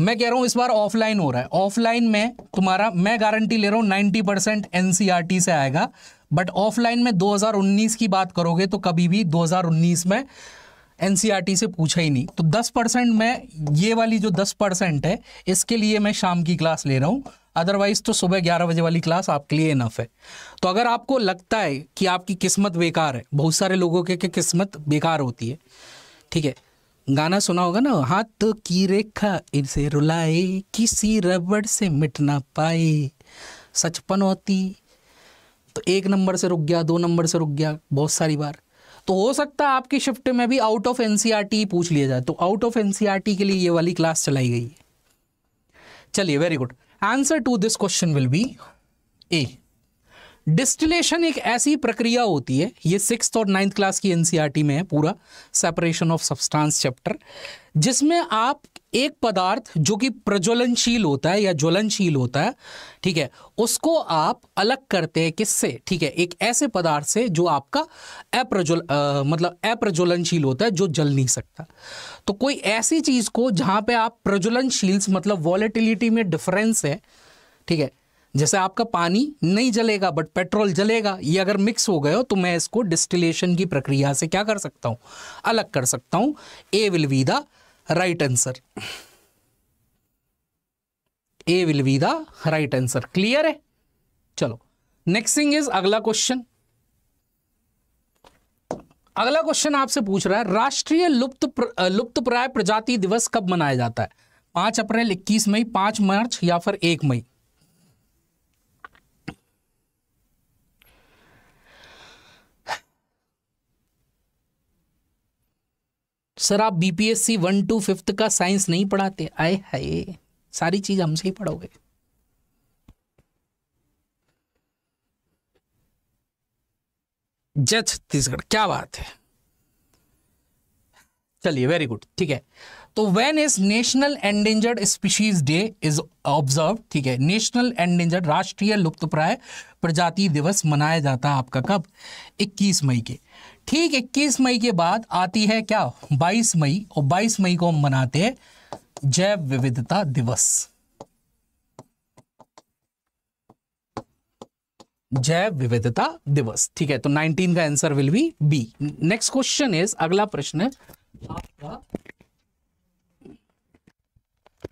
मैं कह रहा हूं इस बार ऑफलाइन हो रहा है ऑफलाइन में तुम्हारा मैं गारंटी ले रहा हूं नाइनटी परसेंट एन e से आएगा बट ऑफलाइन में 2019 की बात करोगे तो कभी भी 2019 में एनसीईआरटी से पूछा ही नहीं तो 10 परसेंट मैं ये वाली जो 10 परसेंट है इसके लिए मैं शाम की क्लास ले रहा हूँ अदरवाइज तो सुबह 11 बजे वाली क्लास आपके लिए इनफ है तो अगर आपको लगता है कि आपकी किस्मत बेकार है बहुत सारे लोगों के, के किस्मत बेकार होती है ठीक है गाना सुना होगा ना हाथ की रेखा इनसे रुलाए किसी रबड़ से मिट ना पाए सचपन होती तो एक नंबर से रुक गया दो नंबर से रुक गया बहुत सारी बार तो हो सकता है आपकी शिफ्ट में भी आउट ऑफ एनसीईआरटी पूछ लिया जाए तो आउट ऑफ एनसीईआरटी के लिए ये वाली क्लास चलाई गई है चलिए very good answer to this question will be A distillation एक ऐसी प्रक्रिया होती है ये सिक्स और नाइन्थ क्लास की एनसीईआरटी e में है पूरा सेपरेशन ऑफ सब्सटेंस चैप्टर जिसमें आप एक पदार्थ जो कि प्रज्वलनशील होता है या ज्वलनशील होता है ठीक है उसको आप अलग करते हैं किससे ठीक है एक ऐसे पदार्थ से जो आपका अप्रज्वल मतलब अप्रज्वलनशील होता है जो जल नहीं सकता तो कोई ऐसी चीज़ को जहाँ पे आप प्रज्वलनशील मतलब वॉलेटिलिटी में डिफरेंस है ठीक है जैसे आपका पानी नहीं जलेगा बट पेट्रोल जलेगा ये अगर मिक्स हो गए हो तो मैं इसको डिस्टिलेशन की प्रक्रिया से क्या कर सकता हूं अलग कर सकता हूं A will be the right answer A will be the right answer clear है चलो नेक्स्ट थिंग इज अगला क्वेश्चन अगला क्वेश्चन आपसे पूछ रहा है राष्ट्रीय लुप्त प्र, लुप्त प्राय प्रजाति दिवस कब मनाया जाता है पांच अप्रैल इक्कीस मई पांच मार्च या फिर एक मई सर आप बीपीएससी वन टू फिफ्थ का साइंस नहीं पढ़ाते आए हाय सारी चीज हमसे ही पढ़ोगे जय छत्तीसगढ़ क्या बात है चलिए वेरी गुड ठीक है तो when is national endangered species day is observe ठीक है नेशनल एंडेंजर्ड राष्ट्रीय लुप्तप्राय प्रजाति दिवस मनाया जाता है आपका कब 21 मई के ठीक इक्कीस मई के बाद आती है क्या बाईस मई और बाईस मई को हम मनाते हैं जैव विविधता दिवस जैव विविधता दिवस ठीक है तो 19 का answer will be B next question is अगला प्रश्न है आपका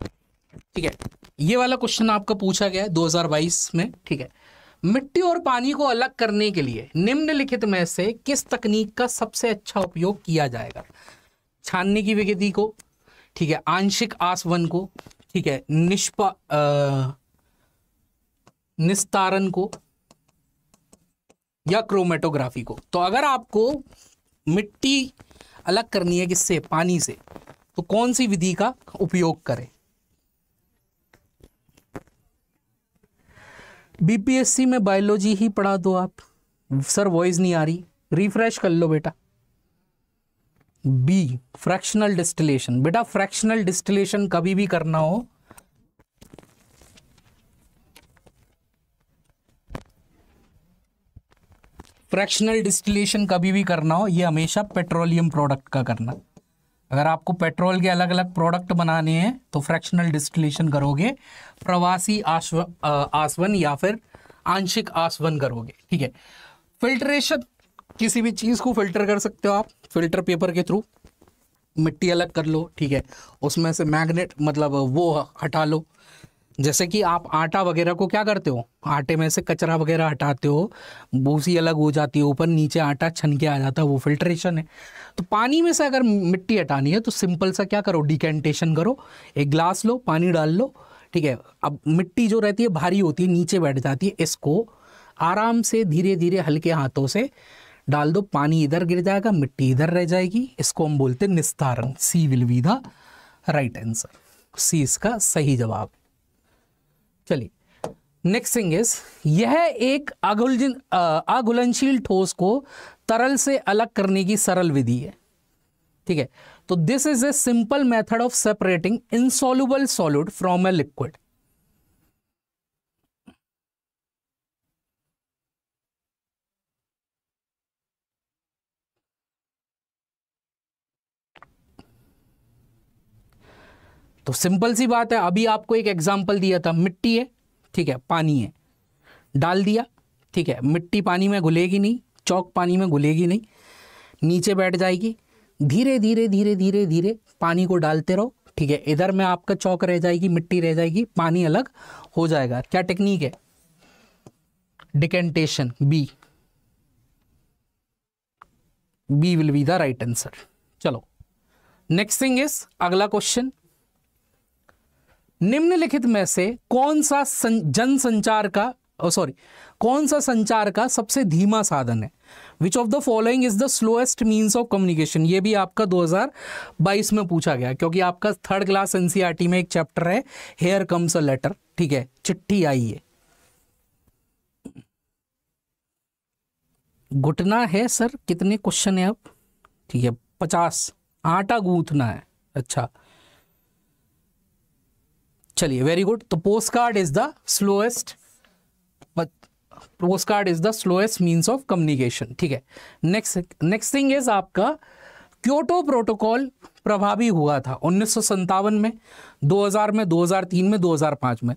ठीक है ये वाला क्वेश्चन आपका पूछा गया है 2022 में ठीक है मिट्टी और पानी को अलग करने के लिए निम्नलिखित में से किस तकनीक का सबसे अच्छा उपयोग किया जाएगा छानने की विधि को ठीक है आंशिक आसवन को ठीक है निष्पा निस्तारण को या क्रोमेटोग्राफी को तो अगर आपको मिट्टी अलग करनी है किससे पानी से तो कौन सी विधि का उपयोग करें बीपीएससी में बायोलॉजी ही पढ़ा दो आप सर वॉइस नहीं आ रही रिफ्रेश कर लो बेटा बी फ्रैक्शनल डिस्टिलेशन बेटा फ्रैक्शनल डिस्टिलेशन कभी भी करना हो फ्रैक्शनल डिस्टिलेशन कभी भी करना हो ये हमेशा पेट्रोलियम प्रोडक्ट का करना अगर आपको पेट्रोल के अलग अलग प्रोडक्ट बनाने हैं तो फ्रैक्शनल डिस्टिलेशन करोगे प्रवासी आश्व आसवन या फिर आंशिक आसवन करोगे ठीक है फिल्ट्रेशन किसी भी चीज़ को फिल्टर कर सकते हो आप फिल्टर पेपर के थ्रू मिट्टी अलग कर लो ठीक है उसमें से मैग्नेट मतलब वो हटा लो जैसे कि आप आटा वगैरह को क्या करते हो आटे में से कचरा वगैरह हटाते हो भूसी अलग हो जाती है ऊपर नीचे आटा छन के आ जाता है वो फिल्ट्रेशन है तो पानी में से अगर मिट्टी हटानी है तो सिंपल सा क्या करो डिकेंटेशन करो एक ग्लास लो पानी डाल लो ठीक है अब मिट्टी जो रहती है भारी होती है नीचे बैठ जाती है इसको आराम से धीरे धीरे हल्के हाथों से डाल दो पानी इधर गिर जाएगा मिट्टी इधर रह जाएगी इसको हम बोलते हैं निस्तारण C will be the right answer C इसका सही जवाब चलिए नेक्स्ट थिंग इज यह एक अघुलजिन अघुलनशील ठोस को तरल से अलग करने की सरल विधि है ठीक है तो this is a simple method of separating insoluble solid from a liquid तो सिंपल सी बात है अभी आपको एक एग्जाम्पल दिया था मिट्टी है ठीक है पानी है डाल दिया ठीक है मिट्टी पानी में घुलेगी नहीं चौक पानी में घुलेगी नहीं नीचे बैठ जाएगी धीरे धीरे धीरे धीरे धीरे पानी को डालते रहो ठीक है इधर में आपका चौक रह जाएगी मिट्टी रह जाएगी पानी अलग हो जाएगा क्या टेक्निक है decantation B B will be the right answer चलो नेक्स्ट थिंग इज अगला क्वेश्चन निम्नलिखित में से कौन सा जनसंचार का सॉरी कौन सा संचार का सबसे धीमा साधन है which of the following is the slowest means of communication ये भी आपका 2022 में पूछा गया क्योंकि आपका थर्ड क्लास एनसीईआरटी में एक चैप्टर है हेयर कम्स अ लेटर ठीक है चिट्ठी आई है घुटना है सर कितने क्वेश्चन है अब ठीक है पचास आटा गूंथना है अच्छा चलिए वेरी गुड तो post card is the slowest post card is the slowest means of communication ठीक है नेक्स्ट नेक्स्ट थिंग इज आपका क्योटो प्रोटोकॉल प्रभावी हुआ था उन्नीस में 2000 में 2003 में 2005 में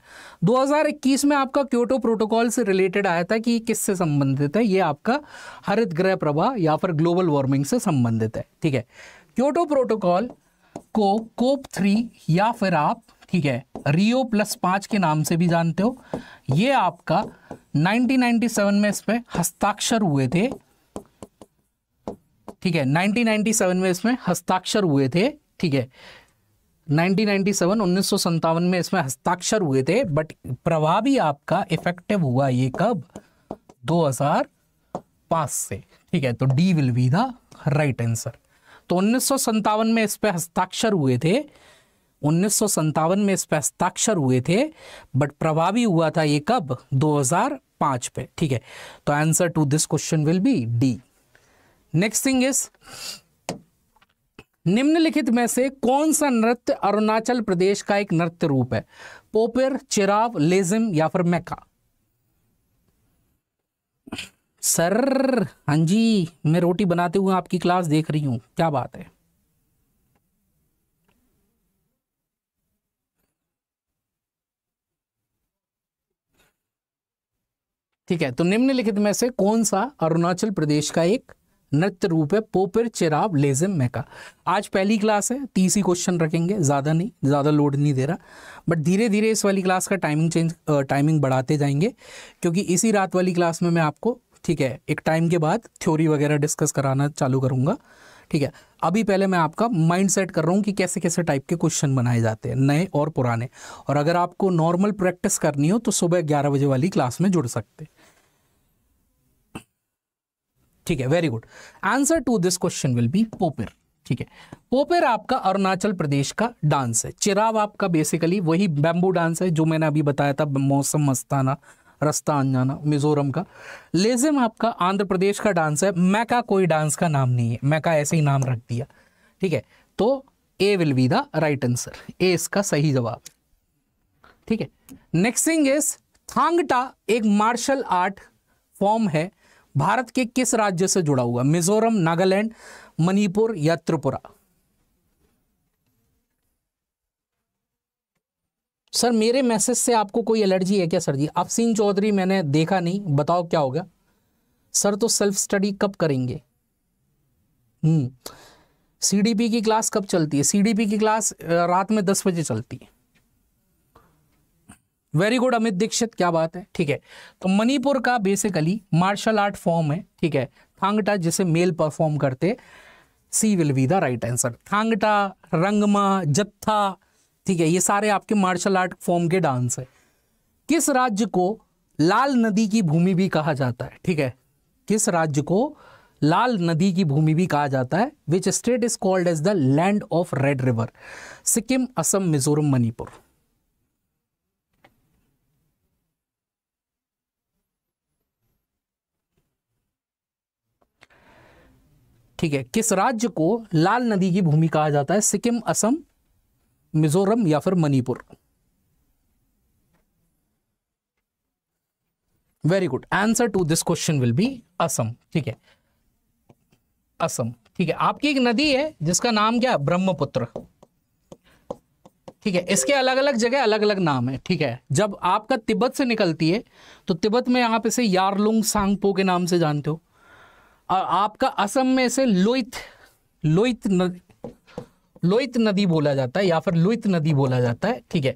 2021 में आपका क्योटो प्रोटोकॉल से रिलेटेड आया था कि किससे संबंधित है ये आपका हरित ग्रह प्रभाव या फिर ग्लोबल वार्मिंग से संबंधित है ठीक है क्योटो प्रोटोकॉल को कोप थ्री या फिर आप ठीक है रियो प्लस पांच के नाम से भी जानते हो ये आपका 1997 में इस पर हस्ताक्षर हुए थे ठीक है 1997 में इसमें हस्ताक्षर हुए थे ठीक है 1997 उन्नीस में इसमें हस्ताक्षर हुए थे बट प्रभावी आपका इफेक्टिव हुआ ये कब 2005 से ठीक है तो D will be the right answer तो उन्नीस में इस पर हस्ताक्षर हुए थे उन्नीस में इस पर हस्ताक्षर हुए थे बट प्रभावी हुआ था ये कब 2005 पे ठीक है तो answer to this question will be D next thing is निम्नलिखित में से कौन सा नृत्य अरुणाचल प्रदेश का एक नृत्य रूप है पोपर चिराव लेजिम या फिर मैका सर हां जी मैं रोटी बनाते हुए आपकी क्लास देख रही हूं क्या बात है ठीक है तो निम्नलिखित में से कौन सा अरुणाचल प्रदेश का एक नृत्य रूप है पोपिर चिराब लेजिम मैका आज पहली क्लास है तीस ही क्वेश्चन रखेंगे ज़्यादा नहीं ज़्यादा लोड नहीं दे रहा बट धीरे धीरे इस वाली क्लास का टाइमिंग चेंज टाइमिंग बढ़ाते जाएंगे क्योंकि इसी रात वाली क्लास में मैं आपको ठीक है एक टाइम के बाद थ्योरी वगैरह डिस्कस कराना चालू करूँगा ठीक है अभी पहले मैं आपका माइंड सेट कर रहा हूँ कि कैसे कैसे टाइप के क्वेश्चन बनाए जाते हैं नए और पुराने और अगर आपको नॉर्मल प्रैक्टिस करनी हो तो सुबह ग्यारह बजे वाली क्लास में जुड़ सकते हैं ठीक है very good answer to this question will be पोपिर ठीक है पोपिर आपका अरुणाचल प्रदेश का डांस है चिराव आपका बेसिकली वही बेम्बू डांस है जो मैंने अभी बताया था मौसम मस्ताना रस्ता अनजाना मिजोरम का लेजिम आपका आंध्र प्रदेश का डांस है मैका कोई डांस का नाम नहीं है मैका ऐसे ही नाम रख दिया ठीक है तो A will be the right answer A इसका सही जवाब ठीक है नेक्स्ट थिंग इज थांगटा एक मार्शल आर्ट फॉर्म है भारत के किस राज्य से जुड़ा हुआ मिजोरम नागालैंड मणिपुर या त्रिपुरा सर मेरे मैसेज से आपको कोई एलर्जी है क्या सर जी अफसीन चौधरी मैंने देखा नहीं बताओ क्या होगा सर तो सेल्फ स्टडी कब करेंगे हम्म सीडीपी की क्लास कब चलती है सीडीपी की क्लास रात में दस बजे चलती है वेरी गुड अमित दीक्षित क्या बात है ठीक है तो मणिपुर का बेसिकली मार्शल आर्ट फॉर्म है ठीक है थांगटा जिसे मेल परफॉर्म करते C will be the right answer Thangta Rangma जत्था ठीक है ये सारे आपके मार्शल आर्ट फॉर्म के डांस है किस राज्य को लाल नदी की भूमि भी कहा जाता है ठीक है किस राज्य को लाल नदी की भूमि भी कहा जाता है which state is called as the land of red river Sikkim Assam Mizoram Manipur ठीक है किस राज्य को लाल नदी की भूमि कहा जाता है सिक्किम असम मिजोरम या फिर Manipur very good answer to this question will be Assam ठीक है असम ठीक है आपकी एक नदी है जिसका नाम क्या है ब्रह्मपुत्र ठीक है इसके अलग अलग जगह अलग अलग नाम है ठीक है जब आपका तिब्बत से निकलती है तो तिब्बत में आप इसे यारलुंग सांगपो के नाम से जानते हो और आपका असम में से लोहित लोहित नद, लोहित नदी बोला जाता है या फिर लोहित नदी बोला जाता है ठीक है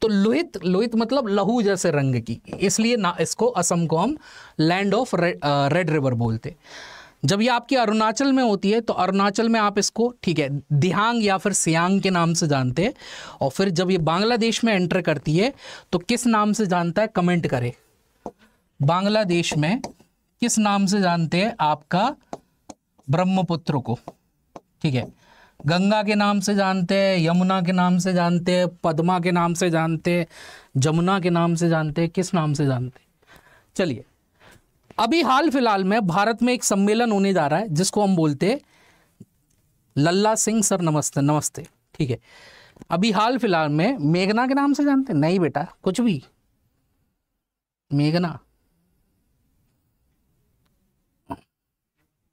तो लोहित लोहित मतलब लहू जैसे रंग की इसलिए ना इसको असम को हम लैंड ऑफ रेड रिवर बोलते जब ये आपकी अरुणाचल में होती है तो अरुणाचल में आप इसको ठीक है दिहांग या फिर सियांग के नाम से जानते हैं और फिर जब ये बांग्लादेश में एंटर करती है तो किस नाम से जानता है कमेंट करें बांग्लादेश में किस नाम से जानते हैं आपका ब्रह्मपुत्र को ठीक है गंगा के नाम से जानते हैं यमुना के नाम से जानते हैं पद्मा के नाम से जानते हैं जमुना के नाम से जानते हैं किस नाम से जानते हैं चलिए अभी हाल फिलहाल में भारत में एक सम्मेलन होने जा रहा है जिसको हम बोलते हैं लल्ला सिंह सर नमस्ते नमस्ते ठीक है अभी हाल फिलहाल में मेघना के नाम से जानते नहीं बेटा कुछ भी मेघना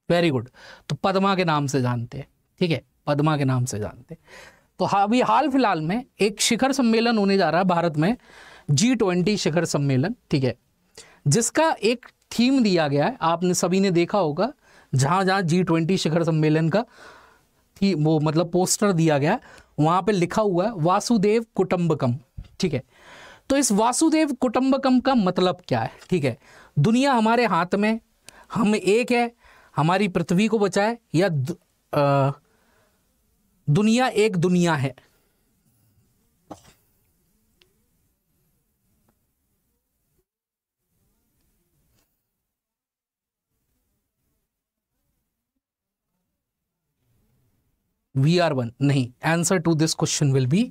वेरी गुड तो पदमा के नाम से जानते हैं ठीक है पदमा के नाम से जानते तो अभी हाल फिलहाल में एक शिखर सम्मेलन होने जा रहा है भारत में जी ट्वेंटी शिखर सम्मेलन ठीक है जिसका एक थीम दिया गया है आपने सभी ने देखा होगा जहां जहां जी ट्वेंटी शिखर सम्मेलन का थी वो मतलब पोस्टर दिया गया है वहां पे लिखा हुआ है वासुदेव कुटुंबकम ठीक है तो इस वासुदेव कुटुम्बकम का मतलब क्या है ठीक है दुनिया हमारे हाथ में हम एक है हमारी पृथ्वी को बचाए या दु, आ, दुनिया एक दुनिया है वी आर वन नहीं answer to this question will be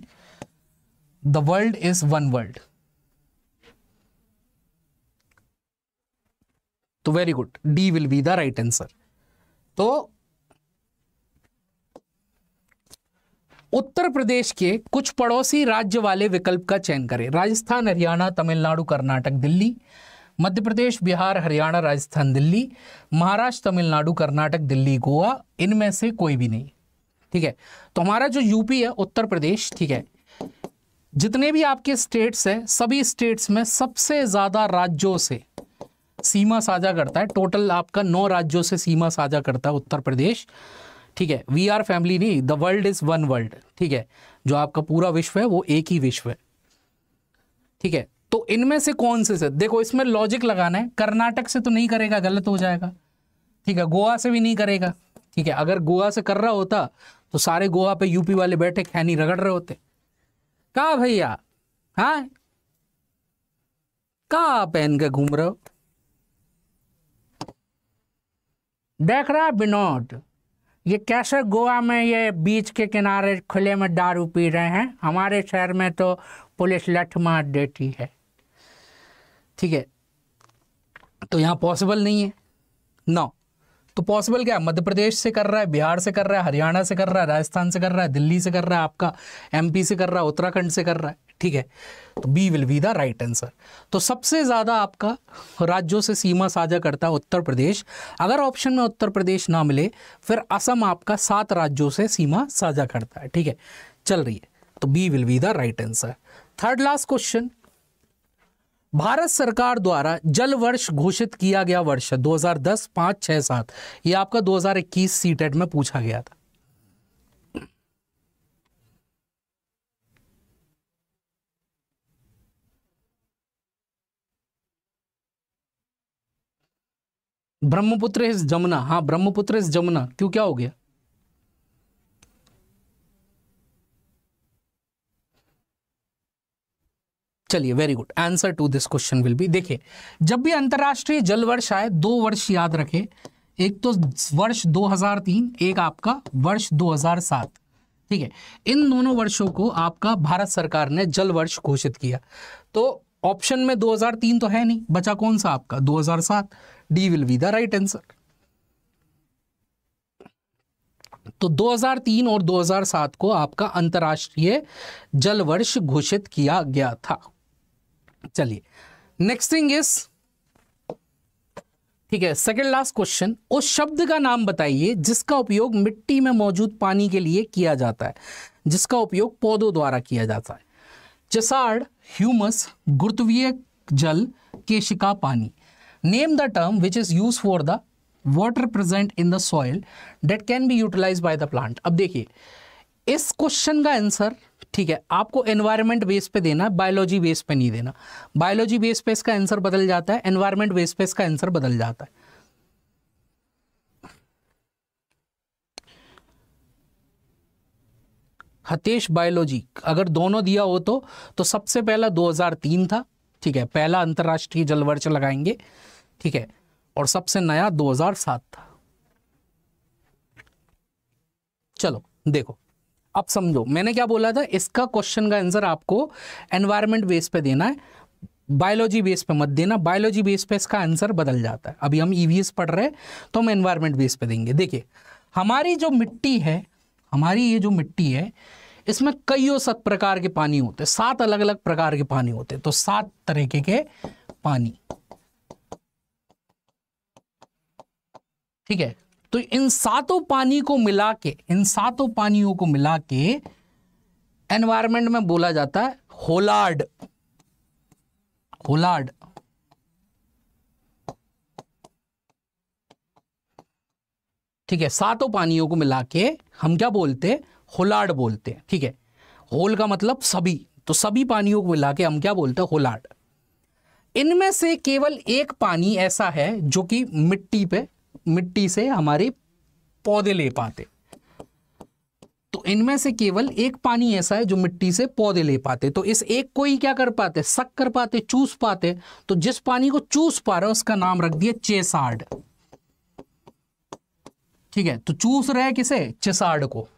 the world is one world तो very good D will be the right answer तो उत्तर प्रदेश के कुछ पड़ोसी राज्य वाले विकल्प का चयन करें राजस्थान हरियाणा तमिलनाडु कर्नाटक दिल्ली मध्य प्रदेश बिहार हरियाणा राजस्थान दिल्ली महाराष्ट्र तमिलनाडु कर्नाटक दिल्ली गोवा इनमें से कोई भी नहीं ठीक है तो हमारा जो यूपी है उत्तर प्रदेश ठीक है जितने भी आपके स्टेट्स हैं सभी स्टेट्स में सबसे ज़्यादा राज्यों से सीमा साझा करता है टोटल आपका नौ राज्यों से सीमा साझा करता है उत्तर प्रदेश ठीक है वी आर फैमिली नहीं the world is one world ठीक है जो आपका पूरा विश्व है वो एक ही विश्व है ठीक है तो इनमें से कौन से से देखो इसमें लॉजिक लगाना है कर्नाटक से तो नहीं करेगा गलत हो जाएगा ठीक है गोवा से भी नहीं करेगा ठीक है अगर गोवा से कर रहा होता तो सारे गोवा पे यूपी वाले बैठे खैनी रगड़ रहे होते कहा भैया हाँ कहा पहन के घूम रहे हो देख रहा विनोद ये कैसे गोवा में ये बीच के किनारे खुले में दारू पी रहे हैं हमारे शहर में तो पुलिस लठ मार देती है ठीक है तो यहाँ पॉसिबल नहीं है नो तो पॉसिबल क्या मध्य प्रदेश से कर रहा है बिहार से कर रहा है हरियाणा से कर रहा है राजस्थान से कर रहा है दिल्ली से कर रहा है आपका एमपी से कर रहा है उत्तराखंड से कर रहा है ठीक है तो B will be the right answer तो सबसे ज़्यादा आपका राज्यों से सीमा साझा करता है उत्तर प्रदेश अगर ऑप्शन में उत्तर प्रदेश ना मिले फिर असम आपका सात राज्यों से सीमा साझा करता है ठीक है चल रही है तो B will be the right answer third last question Bharat सरकार द्वारा जल वर्ष घोषित किया गया वर्ष 2010 5 6 7 ये आपका 2021 सीटेट में पूछा गया था ब्रह्मपुत्र इज जमुना हाँ ब्रह्मपुत्र इज जमुना क्यों क्या हो गया चलिए very good answer to this question will be देखिए जब भी अंतर्राष्ट्रीय जल वर्ष आए दो वर्ष याद रखें एक तो वर्ष 2003 एक आपका वर्ष 2007 ठीक है इन दोनों वर्षों को आपका भारत सरकार ने जल वर्ष घोषित किया तो ऑप्शन में 2003 तो है नहीं बचा कौन सा आपका 2007 D will be the right answer तो 2003 और 2007 को आपका अंतर्राष्ट्रीय जल वर्ष घोषित किया गया था चलिए नेक्स्ट थिंग इज ठीक है सेकेंड लास्ट क्वेश्चन उस शब्द का नाम बताइए जिसका उपयोग मिट्टी में मौजूद पानी के लिए किया जाता है जिसका उपयोग पौधों द्वारा किया जाता है चसाड ह्यूमस गुरुत्वीय जल केशिका पानी name the term which is use for the water present in the soil that can be utilise by the plant अब देखिए इस क्वेश्चन का आंसर ठीक है आपको एनवायरनमेंट बेस पे देना बायोलॉजी बेस पे नहीं देना बायोलॉजी बेस पे इसका आंसर बदल जाता है एनवायरनमेंट बेस पे इसका आंसर बदल जाता है हतेश बायोलॉजी अगर दोनों दिया हो तो तो सबसे पहला 2003 था ठीक है पहला अंतर्राष्ट्रीय जल वर्ष लगाएंगे ठीक है और सबसे नया 2007 था चलो देखो अब समझो मैंने क्या बोला था इसका क्वेश्चन का आंसर आपको एनवायरमेंट बेस पे देना है बायोलॉजी बेस पे मत देना बायोलॉजी बेस पे इसका आंसर बदल जाता है अभी हम ईवीएस e पढ़ रहे हैं तो हम एनवायरमेंट बेस पे देंगे देखिए हमारी जो मिट्टी है हमारी ये जो मिट्टी है इसमें कईयों सत प्रकार के पानी होते सात अलग अलग प्रकार के पानी होते तो सात तरीके के पानी ठीक है तो इन सातों पानी को मिला के इन सातों पानियों को मिला के एनवायरमेंट में बोला जाता है होलार्ड होलार्ड ठीक है सातों पानियों को मिला के हम क्या बोलते होलाड बोलते हैं ठीक है होल का मतलब सभी तो सभी पानियों को मिला के हम क्या बोलते हैं होलाड इनमें से केवल एक पानी ऐसा है जो कि मिट्टी पे मिट्टी से हमारे पौधे ले पाते तो इनमें से केवल एक पानी ऐसा है जो मिट्टी से पौधे ले पाते तो इस एक को ही क्या कर पाते सक कर पाते चूस पाते तो जिस पानी को चूस पा रहे उसका नाम रख दिया चेसाड ठीक है तो चूस रहे किसे चेसाड को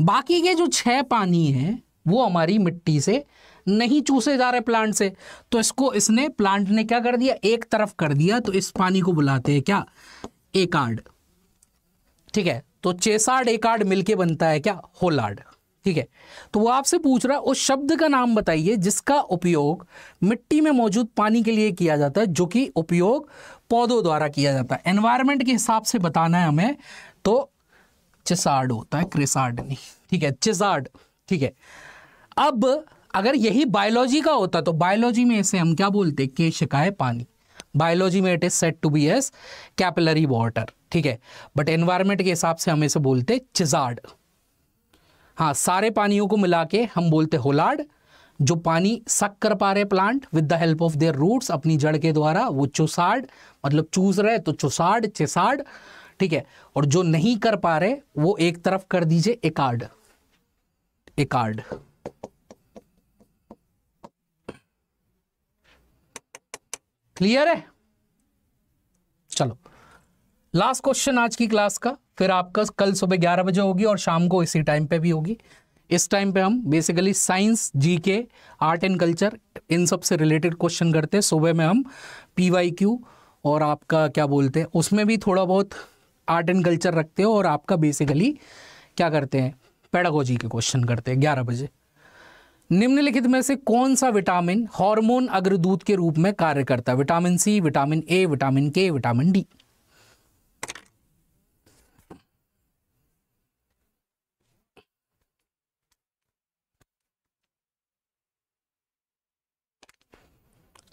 बाकी के जो छह पानी है वो हमारी मिट्टी से नहीं चूसे जा रहे प्लांट से तो इसको इसने प्लांट ने क्या कर दिया एक तरफ कर दिया तो इस पानी को बुलाते हैं क्या एकार्ड ठीक है तो चेसार्ड एकार्ड मिलके बनता है क्या होलार्ड ठीक है तो वो आपसे पूछ रहा है उस शब्द का नाम बताइए जिसका उपयोग मिट्टी में मौजूद पानी के लिए किया जाता है जो कि उपयोग पौधों द्वारा किया जाता है एनवायरमेंट के हिसाब से बताना है हमें तो चेसार्ड होता है क्रेसार्ड नहीं ठीक है चेसार्ड ठीक है अब अगर यही बायोलॉजी का होता तो बायोलॉजी में इसे हम क्या बोलते के शिकाय पानी बायोलॉजी में it is said to be as capillary water ठीक है बट एनवायरमेंट के हिसाब से हम इसे बोलते चिजार्ड हाँ सारे पानियों को मिला के हम बोलते होलाड जो पानी सक कर पा रहे plant with the help of their roots अपनी जड़ के द्वारा वो चुसाड मतलब चूस रहे तो चुसाड चिसाड़ ठीक है और जो नहीं कर पा रहे वो एक तरफ कर दीजिए एकार्ड एकार्ड क्लियर है चलो लास्ट क्वेश्चन आज की क्लास का फिर आपका कल सुबह ग्यारह बजे होगी और शाम को इसी टाइम पे भी होगी इस टाइम पे हम basically science GK art and culture इन सब से रिलेटेड क्वेश्चन करते हैं सुबह में हम पी वाई क्यू और आपका क्या बोलते हैं उसमें भी थोड़ा बहुत आर्ट एंड कल्चर रखते हो और आपका बेसिकली क्या करते हैं पेडागोजी के क्वेश्चन करते हैं ग्यारह बजे निम्नलिखित में से कौन सा विटामिन हार्मोन अग्रदूत के रूप में कार्य करता है vitamin C vitamin A vitamin K vitamin D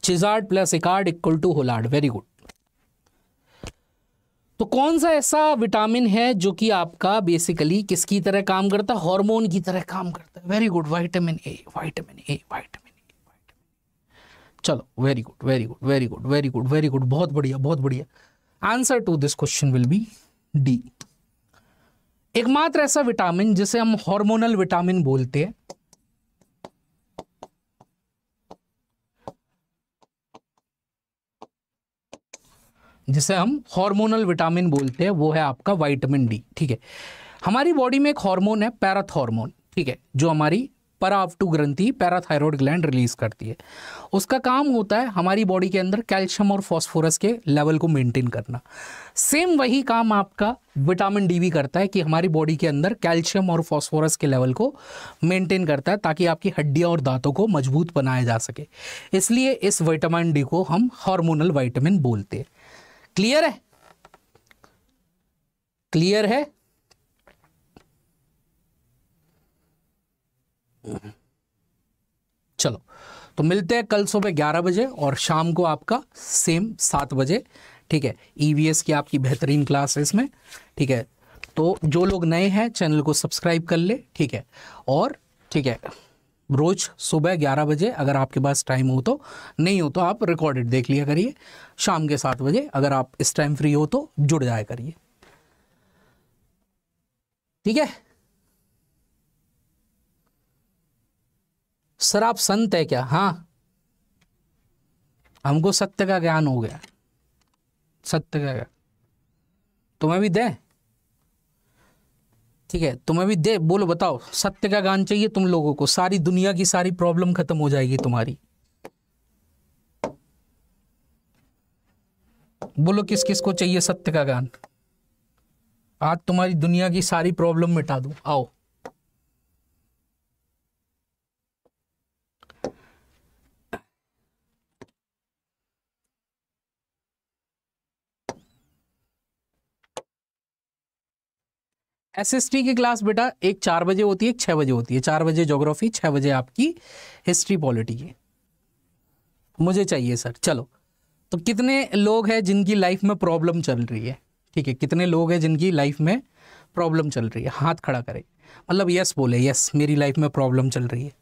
चिजार्ड प्लस इकार्ड इक्वल टू होलार्ड वेरी गुड तो कौन सा ऐसा विटामिन है जो कि आपका बेसिकली किसकी तरह काम करता है हॉर्मोन की तरह काम करता है very good vitamin A vitamin A vitamin चलो very good very good very good very good very good बहुत बढ़िया बहुत बढ़िया answer to this question will be D एकमात्र ऐसा विटामिन जिसे हम हार्मोनल विटामिन बोलते हैं जिसे हम हार्मोनल विटामिन बोलते हैं वो है आपका वाइटामिन डी ठीक है हमारी बॉडी में एक हार्मोन है पैराथॉर्मोन ठीक है जो हमारी परावटू ग्रंथि पैराथायरॉयड ग्लैंड रिलीज करती है उसका काम होता है हमारी बॉडी के अंदर कैल्शियम और फॉस्फोरस के लेवल को मेंटेन करना सेम वही काम आपका विटामिन डी भी करता है कि हमारी बॉडी के अंदर कैल्शियम और फॉस्फोरस के लेवल को मेंटेन करता है ताकि आपकी हड्डियाँ और दांतों को मजबूत बनाया जा सके इसलिए इस विटामिन डी को हम हार्मोनल वाइटामिन बोलते हैं क्लियर है क्लियर है चलो तो मिलते हैं कल सुबह ग्यारह बजे और शाम को आपका सेम सात बजे ठीक है ईवीएस e की आपकी बेहतरीन क्लास है इसमें ठीक है तो जो लोग नए हैं चैनल को सब्सक्राइब कर ले ठीक है और ठीक है रोज़ सुबह 11 बजे अगर आपके पास टाइम हो तो नहीं हो तो आप रिकॉर्डेड देख लिया करिए शाम के सात बजे अगर आप इस टाइम फ्री हो तो जुड़ जाए करिए ठीक है सर आप संत है क्या हाँ हमको सत्य का ज्ञान हो गया सत्य का ज्ञान तुम्हें भी दें ठीक है तुम्हें भी दे बोलो बताओ सत्य का गान चाहिए तुम लोगों को सारी दुनिया की सारी प्रॉब्लम खत्म हो जाएगी तुम्हारी बोलो किस किस को चाहिए सत्य का गान आज तुम्हारी दुनिया की सारी प्रॉब्लम मिटा दू आओ एसएसटी की क्लास बेटा एक चार बजे होती है एक छः बजे होती है चार बजे जोग्राफी छः बजे आपकी हिस्ट्री पॉलिटी की मुझे चाहिए सर चलो तो कितने लोग हैं जिनकी लाइफ में प्रॉब्लम चल रही है ठीक है कितने लोग हैं जिनकी लाइफ में प्रॉब्लम चल रही है हाथ खड़ा करें मतलब यस बोले यस मेरी लाइफ में प्रॉब्लम चल रही है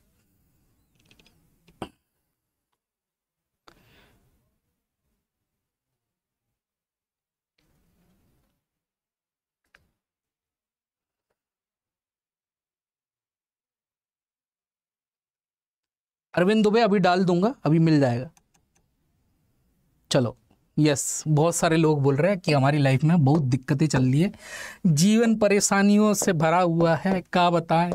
अरविंद दुबे अभी डाल दूंगा अभी मिल जाएगा चलो यस बहुत सारे लोग बोल रहे हैं कि हमारी लाइफ में बहुत दिक्कतें चल रही है जीवन परेशानियों से भरा हुआ है क्या बताएं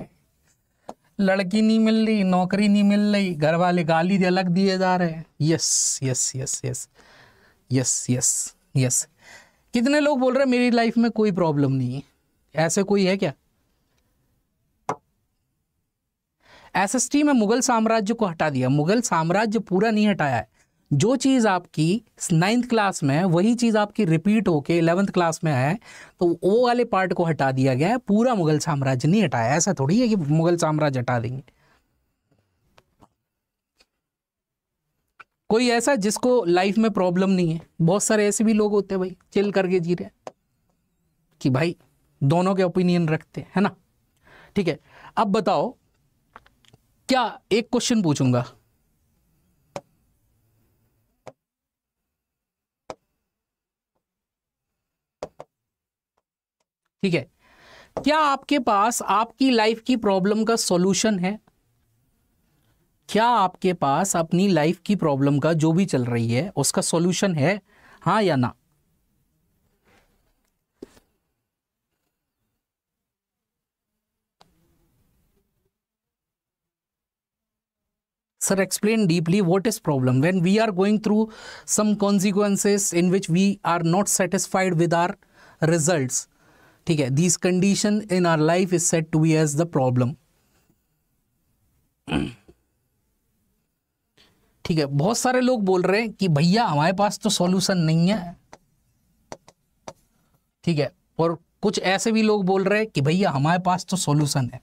लड़की नहीं मिल रही नौकरी नहीं मिल रही घर वाले गाली अलग दिए जा रहे हैं yes yes yes yes yes yes yes कितने लोग बोल रहे हैं मेरी लाइफ में कोई प्रॉब्लम नहीं है ऐसे कोई है क्या एसएसटी में मुगल साम्राज्य को हटा दिया मुगल साम्राज्य पूरा नहीं हटाया है जो चीज़ आपकी नाइन्थ क्लास में वही चीज़ आपकी रिपीट होके इलेवंथ क्लास में है तो वो वाले पार्ट को हटा दिया गया है पूरा मुगल साम्राज्य नहीं हटाया ऐसा थोड़ी है कि मुगल साम्राज्य हटा देंगे कोई ऐसा जिसको लाइफ में प्रॉब्लम नहीं है बहुत सारे ऐसे भी लोग होते हैं भाई चिल करके जी रहे कि भाई दोनों के ओपिनियन रखते हैं है ना ठीक है अब बताओ क्या एक क्वेश्चन पूछूंगा ठीक है क्या आपके पास आपकी लाइफ की प्रॉब्लम का सॉल्यूशन है क्या आपके पास अपनी लाइफ की प्रॉब्लम का जो भी चल रही है उसका सॉल्यूशन है हाँ या ना Sir, explain deeply what is problem when we are going through some consequences in which we are not satisfied with our results. ठीक है these condition in our life is said to be as the problem. ठीक है बहुत सारे लोग बोल रहे हैं कि भैया हमारे पास तो सॉल्यूशन नहीं है ठीक है और कुछ ऐसे भी लोग बोल रहे हैं कि भैया हमारे पास तो सॉल्यूशन है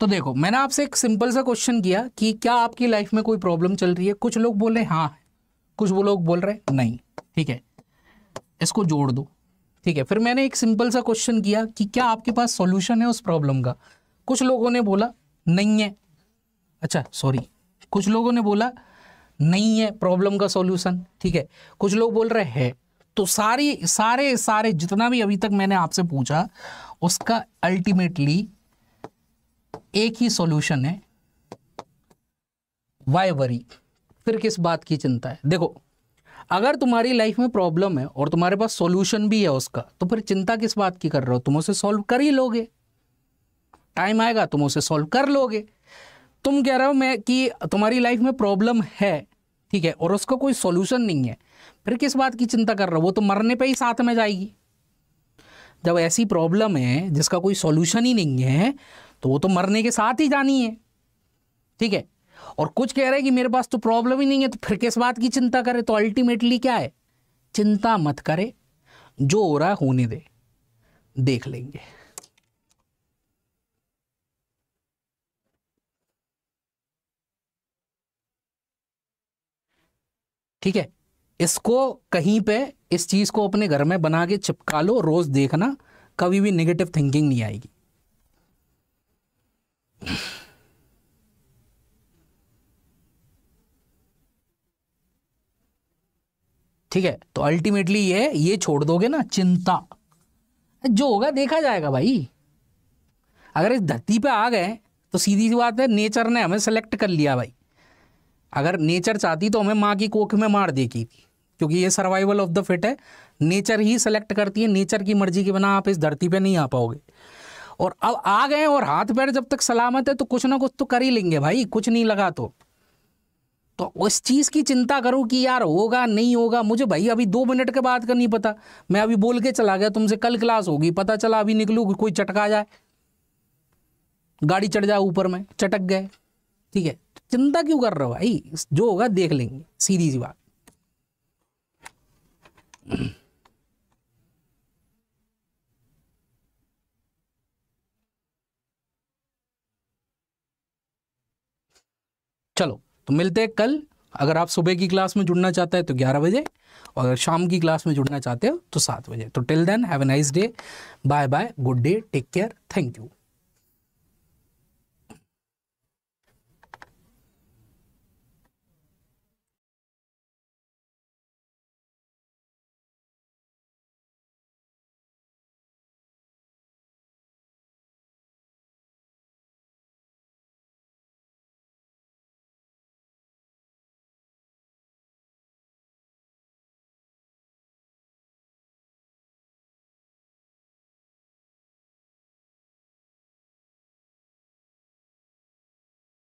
तो देखो मैंने आपसे एक सिंपल सा क्वेश्चन किया कि क्या आपकी लाइफ में कोई प्रॉब्लम चल रही है कुछ लोग बोल रहे हाँ कुछ वो लोग बोल रहे हैं नहीं ठीक है इसको जोड़ दो ठीक है फिर मैंने एक सिंपल सा क्वेश्चन किया कि क्या आपके पास सॉल्यूशन है उस प्रॉब्लम का कुछ लोगों ने बोला नहीं है अच्छा सॉरी कुछ लोगों ने बोला नहीं है प्रॉब्लम का सॉल्यूशन ठीक है कुछ लोग बोल रहे हैं तो सारी सारे सारे जितना भी अभी तक मैंने आपसे पूछा उसका अल्टीमेटली एक ही सॉल्यूशन है वाई वरी फिर किस बात की चिंता है देखो अगर तुम्हारी लाइफ में प्रॉब्लम है और तुम्हारे पास सॉल्यूशन भी है उसका तो फिर चिंता किस बात की कर रहे हो तुम उसे सॉल्व कर ही लोगे टाइम आएगा तुम उसे सॉल्व कर लोगे तुम कह रहे हो मैं कि तुम्हारी लाइफ में प्रॉब्लम है ठीक है और उसका कोई सॉल्यूशन नहीं है फिर किस बात की चिंता कर रहे हो वो तो मरने पर ही साथ में जाएगी जब ऐसी प्रॉब्लम है जिसका कोई सॉल्यूशन ही नहीं है तो वो तो मरने के साथ ही जानी है ठीक है और कुछ कह रहे हैं कि मेरे पास तो प्रॉब्लम ही नहीं है तो फिर किस बात की चिंता करे तो अल्टीमेटली क्या है चिंता मत करे जो हो रहा है होने दे देख लेंगे ठीक है इसको कहीं पे इस चीज को अपने घर में बना के चिपका लो रोज देखना कभी भी नेगेटिव थिंकिंग नहीं आएगी ठीक है तो अल्टीमेटली ये ये छोड़ दोगे ना चिंता जो होगा देखा जाएगा भाई अगर इस धरती पे आ गए तो सीधी सी बात है नेचर ने हमें सेलेक्ट कर लिया भाई अगर नेचर चाहती तो हमें माँ की कोख में मार देगी क्योंकि ये सर्वाइवल ऑफ द फिट है नेचर ही सेलेक्ट करती है नेचर की मर्जी के बिना आप इस धरती पे नहीं आ पाओगे और अब आ गए और हाथ पैर जब तक सलामत है तो कुछ ना कुछ तो कर ही लेंगे भाई कुछ नहीं लगा तो तो उस चीज़ की चिंता करूं कि यार होगा नहीं होगा मुझे भाई अभी दो मिनट के बाद का नहीं पता मैं अभी बोल के चला गया तुमसे कल क्लास होगी पता चला अभी निकलू कोई चटका जाए गाड़ी चढ़ जाए ऊपर में चटक गए ठीक है चिंता क्यों कर रहे हो भाई जो होगा देख लेंगे सीधी सी बात चलो तो मिलते हैं कल अगर आप सुबह की क्लास में जुड़ना चाहते हैं तो ग्यारह बजे और अगर शाम की क्लास में जुड़ना चाहते हो तो सात बजे तो till then have a nice day bye bye good day take care thank you